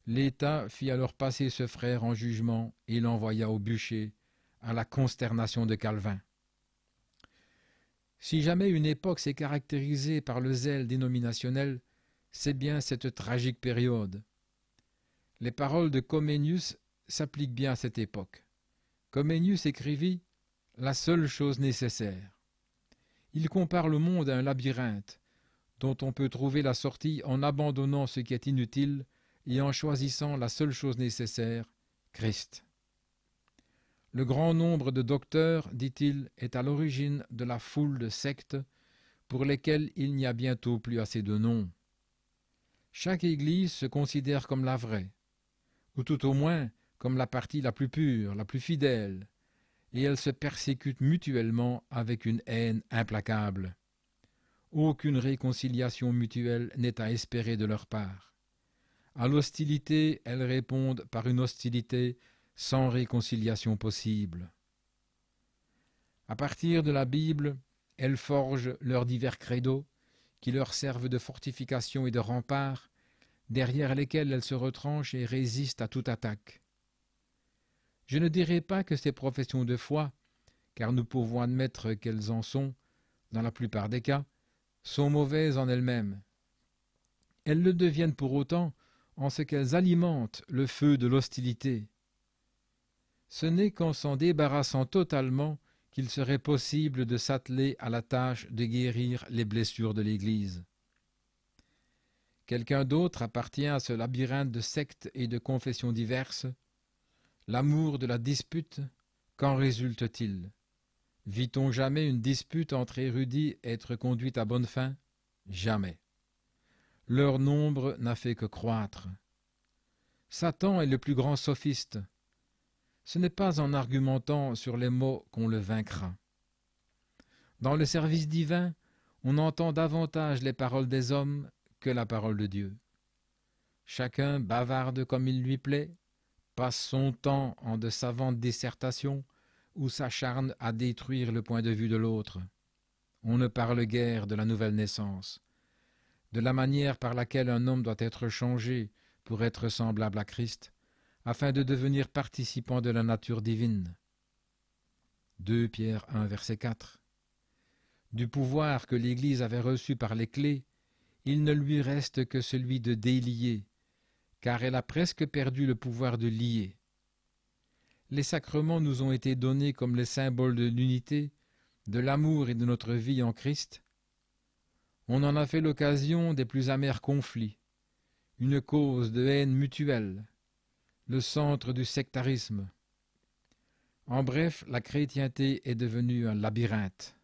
L'État fit alors passer ce frère en jugement et l'envoya au bûcher, à la consternation de Calvin. Si jamais une époque s'est caractérisée par le zèle dénominationnel, c'est bien cette tragique période. Les paroles de Comenius s'appliquent bien à cette époque. Comenius écrivit La seule chose nécessaire. Il compare le monde à un labyrinthe, dont on peut trouver la sortie en abandonnant ce qui est inutile et en choisissant la seule chose nécessaire, Christ. Le grand nombre de docteurs, dit-il, est à l'origine de la foule de sectes pour lesquelles il n'y a bientôt plus assez de noms. Chaque Église se considère comme la vraie, ou tout au moins comme la partie la plus pure, la plus fidèle, et elle se persécutent mutuellement avec une haine implacable. Aucune réconciliation mutuelle n'est à espérer de leur part. À l'hostilité, elles répondent par une hostilité sans réconciliation possible. À partir de la Bible, elles forgent leurs divers credos qui leur servent de fortification et de rempart, derrière lesquels elles se retranchent et résistent à toute attaque. Je ne dirai pas que ces professions de foi, car nous pouvons admettre qu'elles en sont, dans la plupart des cas, sont mauvaises en elles-mêmes. Elles le deviennent pour autant en ce qu'elles alimentent le feu de l'hostilité. Ce n'est qu'en s'en débarrassant totalement qu'il serait possible de s'atteler à la tâche de guérir les blessures de l'Église. Quelqu'un d'autre appartient à ce labyrinthe de sectes et de confessions diverses. L'amour de la dispute, qu'en résulte-t-il Vit-on jamais une dispute entre érudits être conduite à bonne fin Jamais leur nombre n'a fait que croître. Satan est le plus grand sophiste. Ce n'est pas en argumentant sur les mots qu'on le vaincra. Dans le service divin, on entend davantage les paroles des hommes que la parole de Dieu. Chacun bavarde comme il lui plaît, passe son temps en de savantes dissertations ou s'acharne à détruire le point de vue de l'autre. On ne parle guère de la nouvelle naissance de la manière par laquelle un homme doit être changé pour être semblable à Christ, afin de devenir participant de la nature divine. 2 Pierre 1 verset 4. Du pouvoir que l'Église avait reçu par les clés, il ne lui reste que celui de délier, car elle a presque perdu le pouvoir de lier. Les sacrements nous ont été donnés comme les symboles de l'unité, de l'amour et de notre vie en Christ, on en a fait l'occasion des plus amers conflits, une cause de haine mutuelle, le centre du sectarisme. En bref, la chrétienté est devenue un labyrinthe.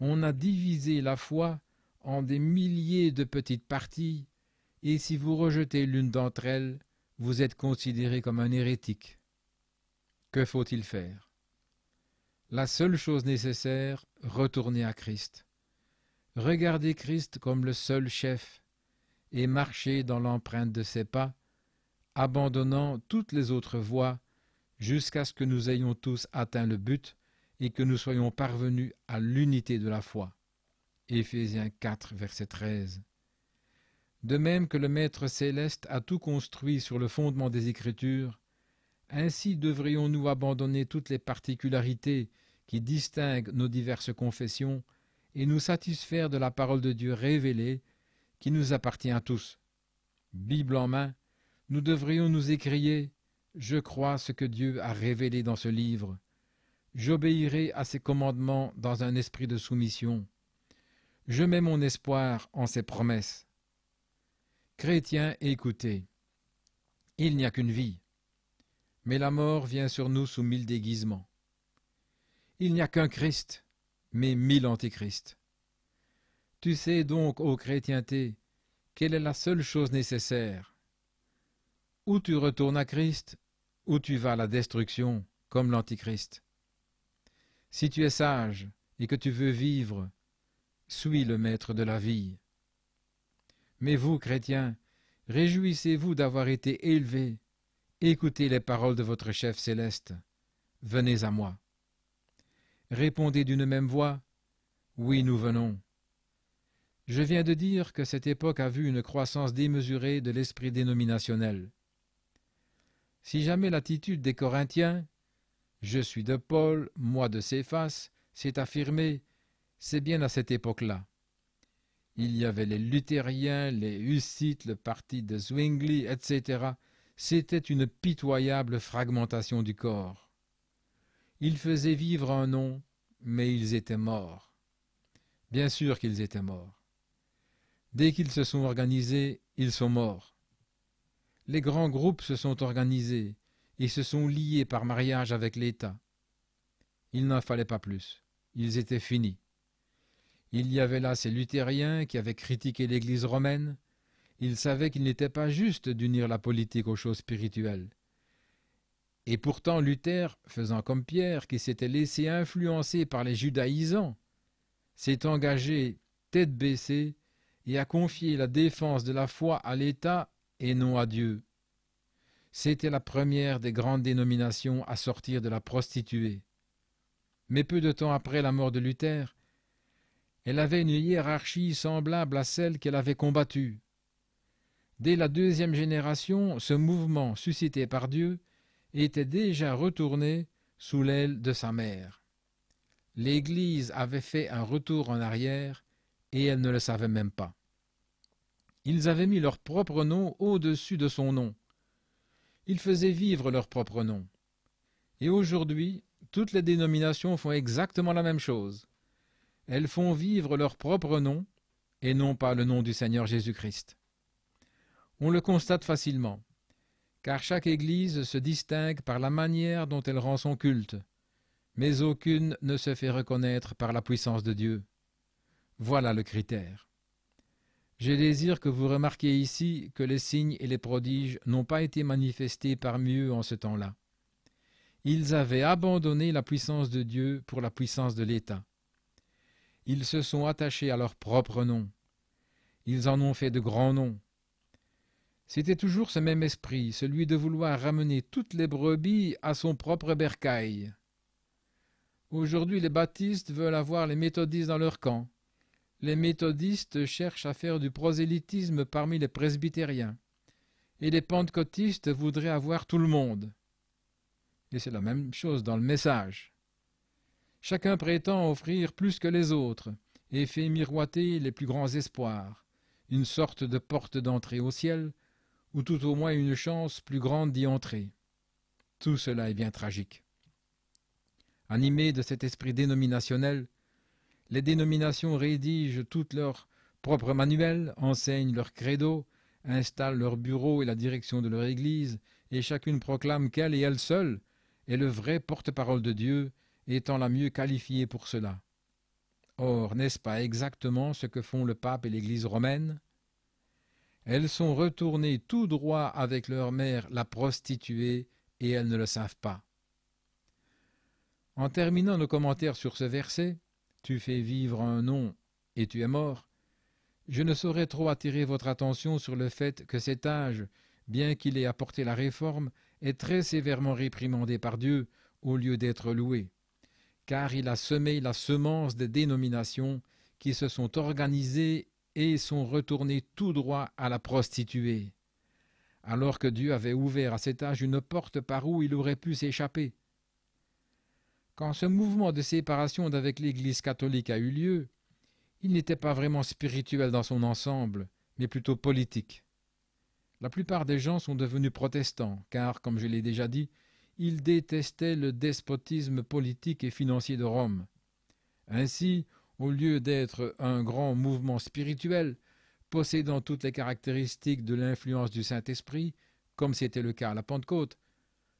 On a divisé la foi en des milliers de petites parties, et si vous rejetez l'une d'entre elles, vous êtes considéré comme un hérétique. Que faut-il faire La seule chose nécessaire, retourner à Christ. Regardez Christ comme le seul chef et marchez dans l'empreinte de ses pas, abandonnant toutes les autres voies jusqu'à ce que nous ayons tous atteint le but et que nous soyons parvenus à l'unité de la foi. Éphésiens 4, verset 13. De même que le Maître céleste a tout construit sur le fondement des Écritures, ainsi devrions-nous abandonner toutes les particularités qui distinguent nos diverses confessions et nous satisfaire de la parole de Dieu révélée qui nous appartient à tous. Bible en main, nous devrions nous écrier Je crois ce que Dieu a révélé dans ce livre. J'obéirai à ses commandements dans un esprit de soumission. Je mets mon espoir en ses promesses. Chrétiens, écoutez. Il n'y a qu'une vie. Mais la mort vient sur nous sous mille déguisements. Il n'y a qu'un Christ mais mille antichrists. Tu sais donc, ô chrétienté, quelle est la seule chose nécessaire Ou tu retournes à Christ, ou tu vas à la destruction, comme l'antichrist. Si tu es sage et que tu veux vivre, suis le maître de la vie. Mais vous, chrétiens, réjouissez-vous d'avoir été élevés, écoutez les paroles de votre chef céleste, venez à moi répondez d'une même voix, Oui, nous venons. Je viens de dire que cette époque a vu une croissance démesurée de l'esprit dénominationnel. Si jamais l'attitude des Corinthiens, Je suis de Paul, moi de Céphas, s'est affirmée, c'est bien à cette époque-là. Il y avait les luthériens, les hussites, le parti de Zwingli, etc. C'était une pitoyable fragmentation du corps. Ils faisaient vivre un nom, mais ils étaient morts. Bien sûr qu'ils étaient morts. Dès qu'ils se sont organisés, ils sont morts. Les grands groupes se sont organisés et se sont liés par mariage avec l'État. Il n'en fallait pas plus. Ils étaient finis. Il y avait là ces luthériens qui avaient critiqué l'Église romaine. Ils savaient qu'il n'était pas juste d'unir la politique aux choses spirituelles. Et pourtant Luther, faisant comme Pierre, qui s'était laissé influencer par les judaïsants, s'est engagé tête baissée et a confié la défense de la foi à l'État et non à Dieu. C'était la première des grandes dénominations à sortir de la prostituée. Mais peu de temps après la mort de Luther, elle avait une hiérarchie semblable à celle qu'elle avait combattue. Dès la deuxième génération, ce mouvement suscité par Dieu était déjà retourné sous l'aile de sa mère. L'Église avait fait un retour en arrière et elle ne le savait même pas. Ils avaient mis leur propre nom au-dessus de son nom. Ils faisaient vivre leur propre nom. Et aujourd'hui, toutes les dénominations font exactement la même chose. Elles font vivre leur propre nom et non pas le nom du Seigneur Jésus-Christ. On le constate facilement car chaque Église se distingue par la manière dont elle rend son culte, mais aucune ne se fait reconnaître par la puissance de Dieu. Voilà le critère. J'ai désir que vous remarquiez ici que les signes et les prodiges n'ont pas été manifestés parmi eux en ce temps-là. Ils avaient abandonné la puissance de Dieu pour la puissance de l'État. Ils se sont attachés à leur propre nom. Ils en ont fait de grands noms c'était toujours ce même esprit, celui de vouloir ramener toutes les brebis à son propre bercail. Aujourd'hui, les baptistes veulent avoir les méthodistes dans leur camp. Les méthodistes cherchent à faire du prosélytisme parmi les presbytériens. Et les pentecôtistes voudraient avoir tout le monde. Et c'est la même chose dans le message. Chacun prétend offrir plus que les autres et fait miroiter les plus grands espoirs, une sorte de porte d'entrée au ciel, ou tout au moins une chance plus grande d'y entrer. Tout cela est bien tragique. Animés de cet esprit dénominationnel, les dénominations rédigent toutes leurs propres manuels, enseignent leurs credo, installent leurs bureaux et la direction de leur Église, et chacune proclame qu'elle et elle seule est le vrai porte-parole de Dieu, étant la mieux qualifiée pour cela. Or, n'est-ce pas exactement ce que font le pape et l'Église romaine elles sont retournées tout droit avec leur mère, la prostituée, et elles ne le savent pas. En terminant nos commentaires sur ce verset, Tu fais vivre un nom et tu es mort, je ne saurais trop attirer votre attention sur le fait que cet âge, bien qu'il ait apporté la réforme, est très sévèrement réprimandé par Dieu au lieu d'être loué, car il a semé la semence des dénominations qui se sont organisées et sont retournés tout droit à la prostituée, alors que Dieu avait ouvert à cet âge une porte par où il aurait pu s'échapper. Quand ce mouvement de séparation d'avec l'Église catholique a eu lieu, il n'était pas vraiment spirituel dans son ensemble, mais plutôt politique. La plupart des gens sont devenus protestants, car, comme je l'ai déjà dit, ils détestaient le despotisme politique et financier de Rome. Ainsi, au lieu d'être un grand mouvement spirituel, possédant toutes les caractéristiques de l'influence du Saint-Esprit, comme c'était le cas à la Pentecôte,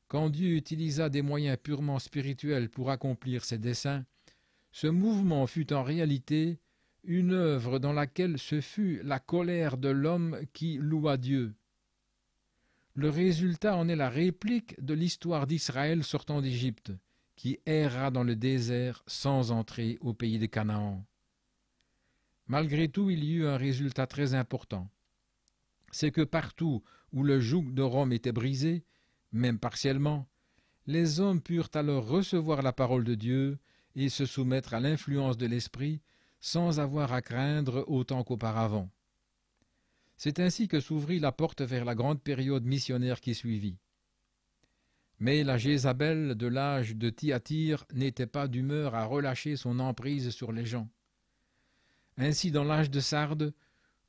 quand Dieu utilisa des moyens purement spirituels pour accomplir ses desseins, ce mouvement fut en réalité une œuvre dans laquelle ce fut la colère de l'homme qui loua Dieu. Le résultat en est la réplique de l'histoire d'Israël sortant d'Égypte qui erra dans le désert sans entrer au pays de Canaan. Malgré tout, il y eut un résultat très important. C'est que partout où le joug de Rome était brisé, même partiellement, les hommes purent alors recevoir la parole de Dieu et se soumettre à l'influence de l'Esprit sans avoir à craindre autant qu'auparavant. C'est ainsi que s'ouvrit la porte vers la grande période missionnaire qui suivit. Mais la Jézabel de l'âge de Thyatire n'était pas d'humeur à relâcher son emprise sur les gens. Ainsi, dans l'âge de Sardes,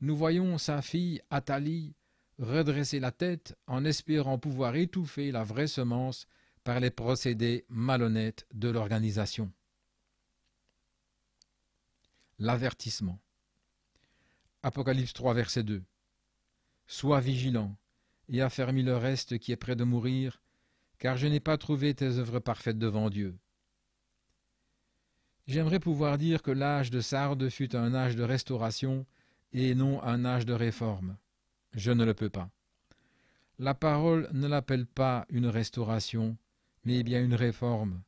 nous voyons sa fille Athalie redresser la tête en espérant pouvoir étouffer la vraie semence par les procédés malhonnêtes de l'organisation. L'avertissement. Apocalypse 3, verset 2. Sois vigilant et affermis le reste qui est près de mourir, car je n'ai pas trouvé tes œuvres parfaites devant Dieu. J'aimerais pouvoir dire que l'âge de Sardes fut un âge de restauration et non un âge de réforme. Je ne le peux pas. La parole ne l'appelle pas une restauration, mais bien une réforme.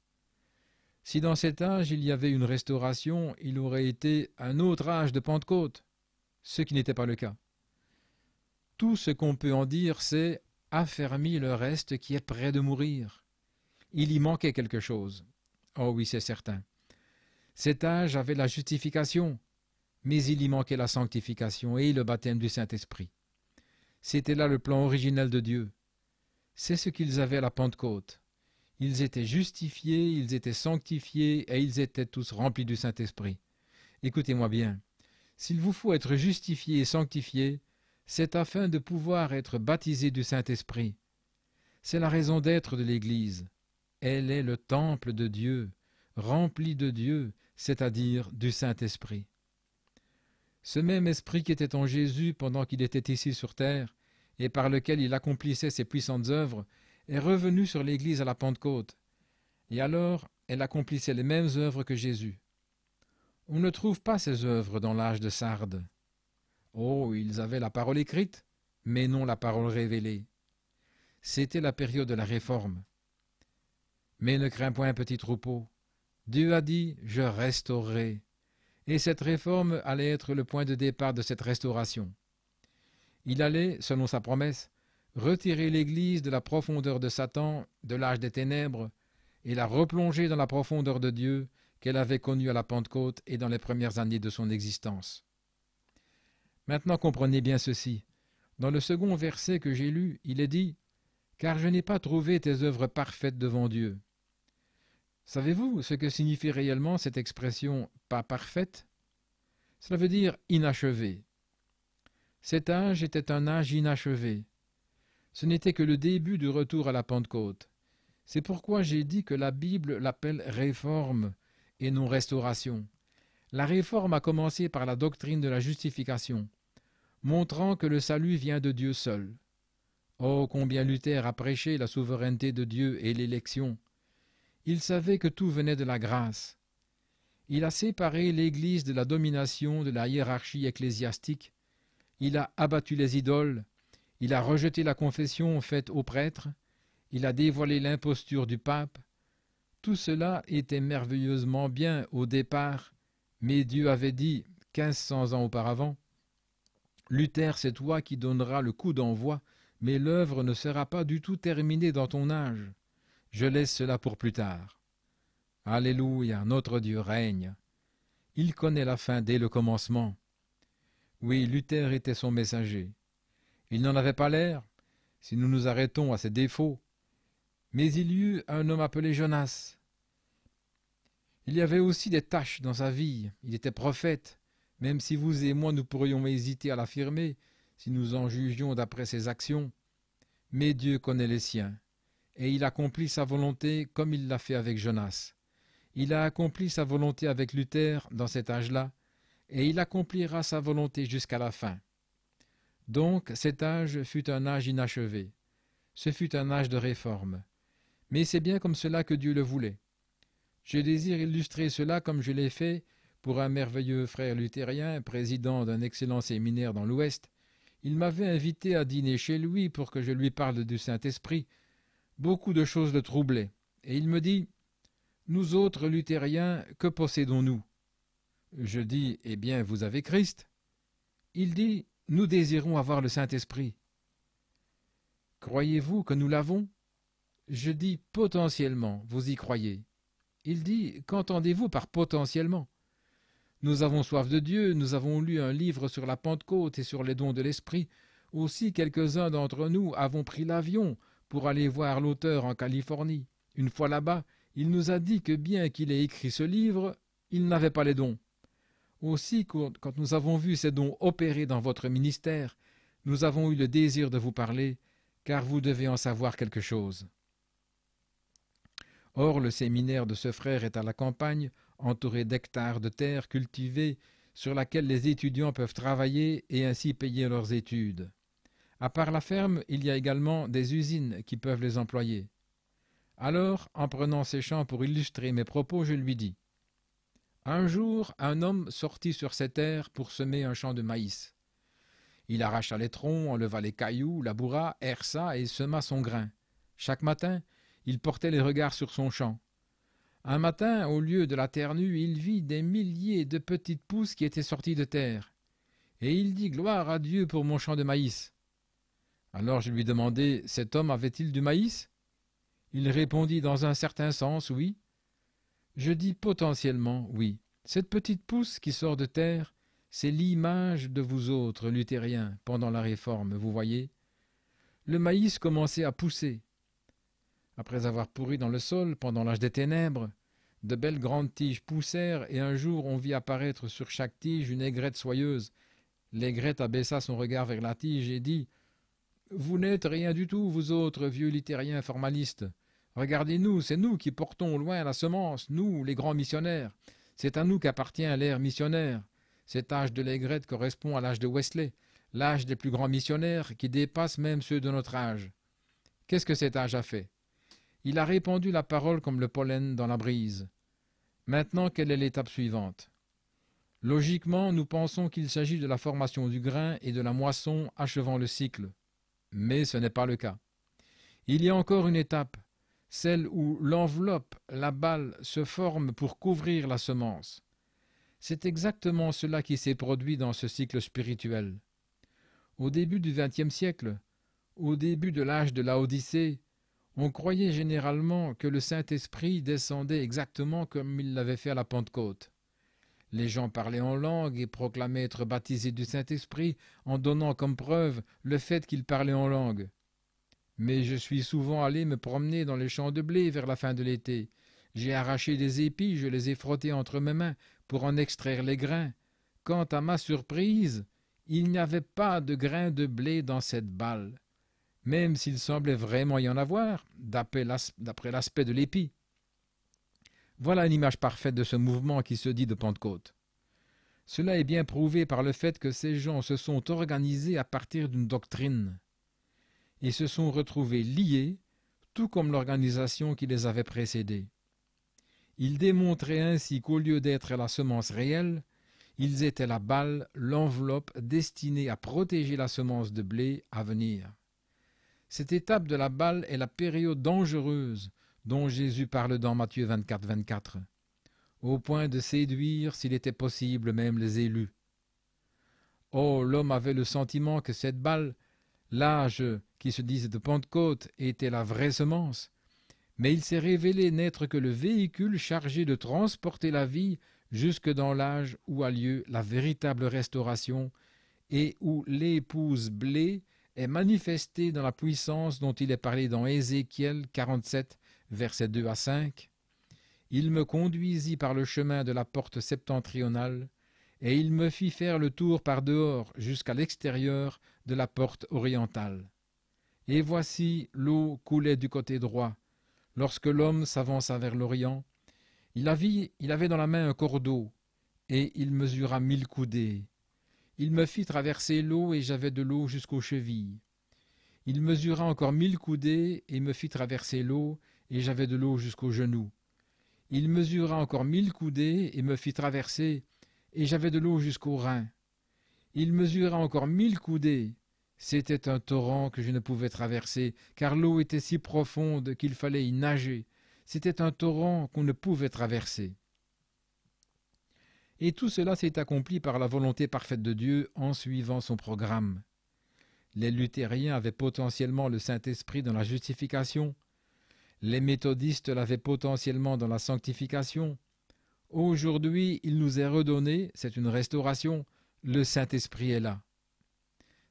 Si dans cet âge il y avait une restauration, il aurait été un autre âge de Pentecôte, ce qui n'était pas le cas. Tout ce qu'on peut en dire, c'est fermi le reste qui est près de mourir. Il y manquait quelque chose. Oh oui, c'est certain. Cet âge avait la justification, mais il y manquait la sanctification et le baptême du Saint-Esprit. C'était là le plan originel de Dieu. C'est ce qu'ils avaient à la Pentecôte. Ils étaient justifiés, ils étaient sanctifiés et ils étaient tous remplis du Saint-Esprit. Écoutez-moi bien. S'il vous faut être justifié et sanctifié, c'est afin de pouvoir être baptisé du Saint-Esprit. C'est la raison d'être de l'Église. Elle est le temple de Dieu, rempli de Dieu, c'est-à-dire du Saint-Esprit. Ce même Esprit qui était en Jésus pendant qu'il était ici sur terre, et par lequel il accomplissait ses puissantes œuvres, est revenu sur l'Église à la Pentecôte. Et alors, elle accomplissait les mêmes œuvres que Jésus. On ne trouve pas ces œuvres dans l'âge de Sardes. Oh, ils avaient la parole écrite, mais non la parole révélée. C'était la période de la réforme. Mais ne crains point, petit troupeau. Dieu a dit, je restaurerai. Et cette réforme allait être le point de départ de cette restauration. Il allait, selon sa promesse, retirer l'Église de la profondeur de Satan, de l'âge des ténèbres, et la replonger dans la profondeur de Dieu qu'elle avait connue à la Pentecôte et dans les premières années de son existence. Maintenant comprenez bien ceci. Dans le second verset que j'ai lu, il est dit Car je n'ai pas trouvé tes œuvres parfaites devant Dieu. Savez-vous ce que signifie réellement cette expression pas parfaite Cela veut dire inachevé. Cet âge était un âge inachevé. Ce n'était que le début du retour à la Pentecôte. C'est pourquoi j'ai dit que la Bible l'appelle réforme et non restauration. La réforme a commencé par la doctrine de la justification, montrant que le salut vient de Dieu seul. Oh, combien Luther a prêché la souveraineté de Dieu et l'élection. Il savait que tout venait de la grâce. Il a séparé l'Église de la domination de la hiérarchie ecclésiastique, il a abattu les idoles, il a rejeté la confession faite aux prêtres, il a dévoilé l'imposture du pape. Tout cela était merveilleusement bien au départ, mais Dieu avait dit 1500 ans auparavant, Luther, c'est toi qui donneras le coup d'envoi, mais l'œuvre ne sera pas du tout terminée dans ton âge. Je laisse cela pour plus tard. Alléluia, notre Dieu règne. Il connaît la fin dès le commencement. Oui, Luther était son messager. Il n'en avait pas l'air, si nous nous arrêtons à ses défauts. Mais il y eut un homme appelé Jonas, il y avait aussi des tâches dans sa vie. Il était prophète. Même si vous et moi nous pourrions hésiter à l'affirmer, si nous en jugions d'après ses actions. Mais Dieu connaît les siens, et il accomplit sa volonté comme il l'a fait avec Jonas. Il a accompli sa volonté avec Luther dans cet âge-là, et il accomplira sa volonté jusqu'à la fin. Donc cet âge fut un âge inachevé. Ce fut un âge de réforme. Mais c'est bien comme cela que Dieu le voulait. Je désire illustrer cela comme je l'ai fait pour un merveilleux frère luthérien, président d'un excellent séminaire dans l'Ouest. Il m'avait invité à dîner chez lui pour que je lui parle du Saint-Esprit. Beaucoup de choses le troublaient, et il me dit Nous autres luthériens, que possédons-nous Je dis Eh bien, vous avez Christ. Il dit Nous désirons avoir le Saint-Esprit. Croyez-vous que nous l'avons Je dis potentiellement, vous y croyez. Il dit Qu'entendez-vous par potentiellement Nous avons soif de Dieu, nous avons lu un livre sur la Pentecôte et sur les dons de l'Esprit. Aussi, quelques-uns d'entre nous avons pris l'avion pour aller voir l'auteur en Californie. Une fois là-bas, il nous a dit que bien qu'il ait écrit ce livre, il n'avait pas les dons. Aussi, quand nous avons vu ces dons opérer dans votre ministère, nous avons eu le désir de vous parler, car vous devez en savoir quelque chose. Or, le séminaire de ce frère est à la campagne, entouré d'hectares de terres cultivées sur laquelle les étudiants peuvent travailler et ainsi payer leurs études. À part la ferme, il y a également des usines qui peuvent les employer. Alors, en prenant ces champs pour illustrer mes propos, je lui dis Un jour, un homme sortit sur ces terres pour semer un champ de maïs. Il arracha les troncs, enleva les cailloux, laboura, herça et sema son grain. Chaque matin, il portait les regards sur son champ. Un matin, au lieu de la terre nue, il vit des milliers de petites pousses qui étaient sorties de terre. Et il dit Gloire à Dieu pour mon champ de maïs. Alors je lui demandai Cet homme avait-il du maïs Il répondit dans un certain sens Oui. Je dis potentiellement oui. Cette petite pousse qui sort de terre, c'est l'image de vous autres, luthériens, pendant la Réforme, vous voyez. Le maïs commençait à pousser. Après avoir pourri dans le sol pendant l'âge des ténèbres, de belles grandes tiges poussèrent, et un jour on vit apparaître sur chaque tige une aigrette soyeuse. L'aigrette abaissa son regard vers la tige et dit Vous n'êtes rien du tout, vous autres vieux littériens formalistes. Regardez-nous, c'est nous qui portons au loin la semence, nous, les grands missionnaires. C'est à nous qu'appartient l'ère missionnaire. Cet âge de l'aigrette correspond à l'âge de Wesley, l'âge des plus grands missionnaires qui dépasse même ceux de notre âge. Qu'est-ce que cet âge a fait il a répandu la parole comme le pollen dans la brise. Maintenant, quelle est l'étape suivante Logiquement, nous pensons qu'il s'agit de la formation du grain et de la moisson achevant le cycle. Mais ce n'est pas le cas. Il y a encore une étape, celle où l'enveloppe, la balle, se forme pour couvrir la semence. C'est exactement cela qui s'est produit dans ce cycle spirituel. Au début du XXe siècle, au début de l'âge de la Odyssée, on croyait généralement que le Saint-Esprit descendait exactement comme il l'avait fait à la Pentecôte. Les gens parlaient en langue et proclamaient être baptisés du Saint-Esprit en donnant comme preuve le fait qu'ils parlaient en langue. Mais je suis souvent allé me promener dans les champs de blé vers la fin de l'été. J'ai arraché des épis, je les ai frottés entre mes mains pour en extraire les grains. Quant à ma surprise, il n'y avait pas de grains de blé dans cette balle même s'il semblait vraiment y en avoir, d'après l'aspect de l'épi. Voilà une image parfaite de ce mouvement qui se dit de Pentecôte. Cela est bien prouvé par le fait que ces gens se sont organisés à partir d'une doctrine. et se sont retrouvés liés, tout comme l'organisation qui les avait précédés. Ils démontraient ainsi qu'au lieu d'être la semence réelle, ils étaient la balle, l'enveloppe destinée à protéger la semence de blé à venir. Cette étape de la balle est la période dangereuse dont Jésus parle dans Matthieu 24, 24, au point de séduire, s'il était possible, même les élus. Oh, l'homme avait le sentiment que cette balle, l'âge qui se disait de Pentecôte, était la vraie semence, mais il s'est révélé n'être que le véhicule chargé de transporter la vie jusque dans l'âge où a lieu la véritable restauration et où l'épouse blé est manifesté dans la puissance dont il est parlé dans Ézéchiel 47, versets 2 à 5. Il me conduisit par le chemin de la porte septentrionale, et il me fit faire le tour par dehors jusqu'à l'extérieur de la porte orientale. Et voici l'eau coulait du côté droit. Lorsque l'homme s'avança vers l'Orient, il, avait dans la main un cordeau, et il mesura mille coudées, il me fit traverser l'eau et j'avais de l'eau jusqu'aux chevilles. Il mesura encore mille coudées et me fit traverser l'eau et j'avais de l'eau jusqu'aux genoux. Il mesura encore mille coudées et me fit traverser et j'avais de l'eau jusqu'aux reins. Il mesura encore mille coudées. C'était un torrent que je ne pouvais traverser, car l'eau était si profonde qu'il fallait y nager. C'était un torrent qu'on ne pouvait traverser. Et tout cela s'est accompli par la volonté parfaite de Dieu en suivant son programme. Les luthériens avaient potentiellement le Saint-Esprit dans la justification. Les méthodistes l'avaient potentiellement dans la sanctification. Aujourd'hui, il nous est redonné, c'est une restauration, le Saint-Esprit est là.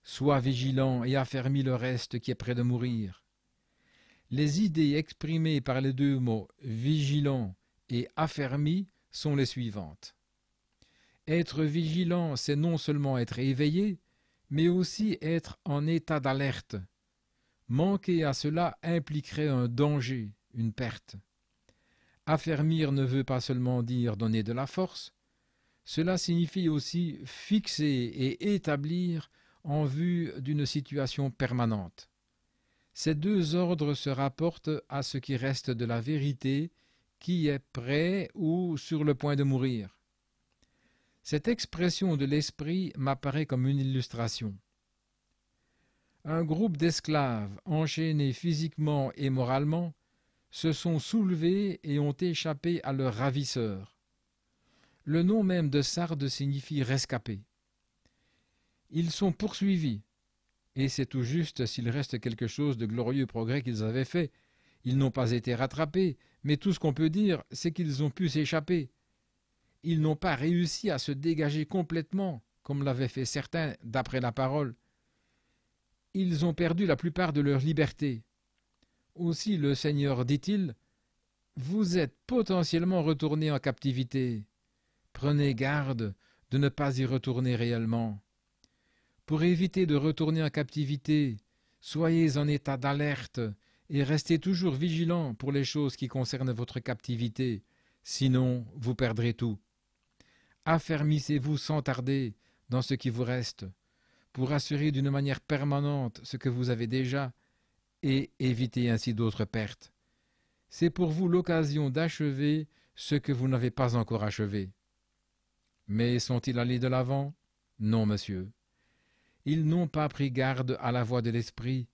Sois vigilant et affermis le reste qui est près de mourir. Les idées exprimées par les deux mots vigilant et affermi sont les suivantes. Être vigilant, c'est non seulement être éveillé, mais aussi être en état d'alerte. Manquer à cela impliquerait un danger, une perte. Affermir ne veut pas seulement dire donner de la force, cela signifie aussi fixer et établir en vue d'une situation permanente. Ces deux ordres se rapportent à ce qui reste de la vérité qui est prêt ou sur le point de mourir. Cette expression de l'esprit m'apparaît comme une illustration. Un groupe d'esclaves enchaînés physiquement et moralement se sont soulevés et ont échappé à leur ravisseur. Le nom même de Sardes signifie rescapé. Ils sont poursuivis, et c'est tout juste s'il reste quelque chose de glorieux progrès qu'ils avaient fait. Ils n'ont pas été rattrapés, mais tout ce qu'on peut dire, c'est qu'ils ont pu s'échapper, ils n'ont pas réussi à se dégager complètement, comme l'avaient fait certains d'après la parole. Ils ont perdu la plupart de leur liberté. Aussi le Seigneur dit-il, Vous êtes potentiellement retournés en captivité. Prenez garde de ne pas y retourner réellement. Pour éviter de retourner en captivité, soyez en état d'alerte et restez toujours vigilants pour les choses qui concernent votre captivité, sinon vous perdrez tout. Affermissez-vous sans tarder dans ce qui vous reste, pour assurer d'une manière permanente ce que vous avez déjà, et éviter ainsi d'autres pertes. C'est pour vous l'occasion d'achever ce que vous n'avez pas encore achevé. Mais sont-ils allés de l'avant Non, monsieur. Ils n'ont pas pris garde à la voix de l'esprit,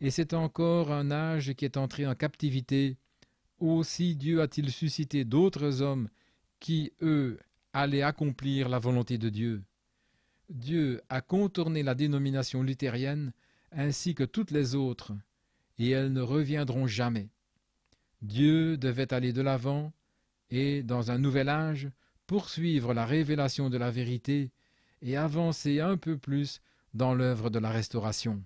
et c'est encore un âge qui est entré en captivité. Aussi Dieu a-t-il suscité d'autres hommes qui, eux, aller accomplir la volonté de Dieu. Dieu a contourné la dénomination luthérienne ainsi que toutes les autres, et elles ne reviendront jamais. Dieu devait aller de l'avant et, dans un nouvel âge, poursuivre la révélation de la vérité et avancer un peu plus dans l'œuvre de la restauration.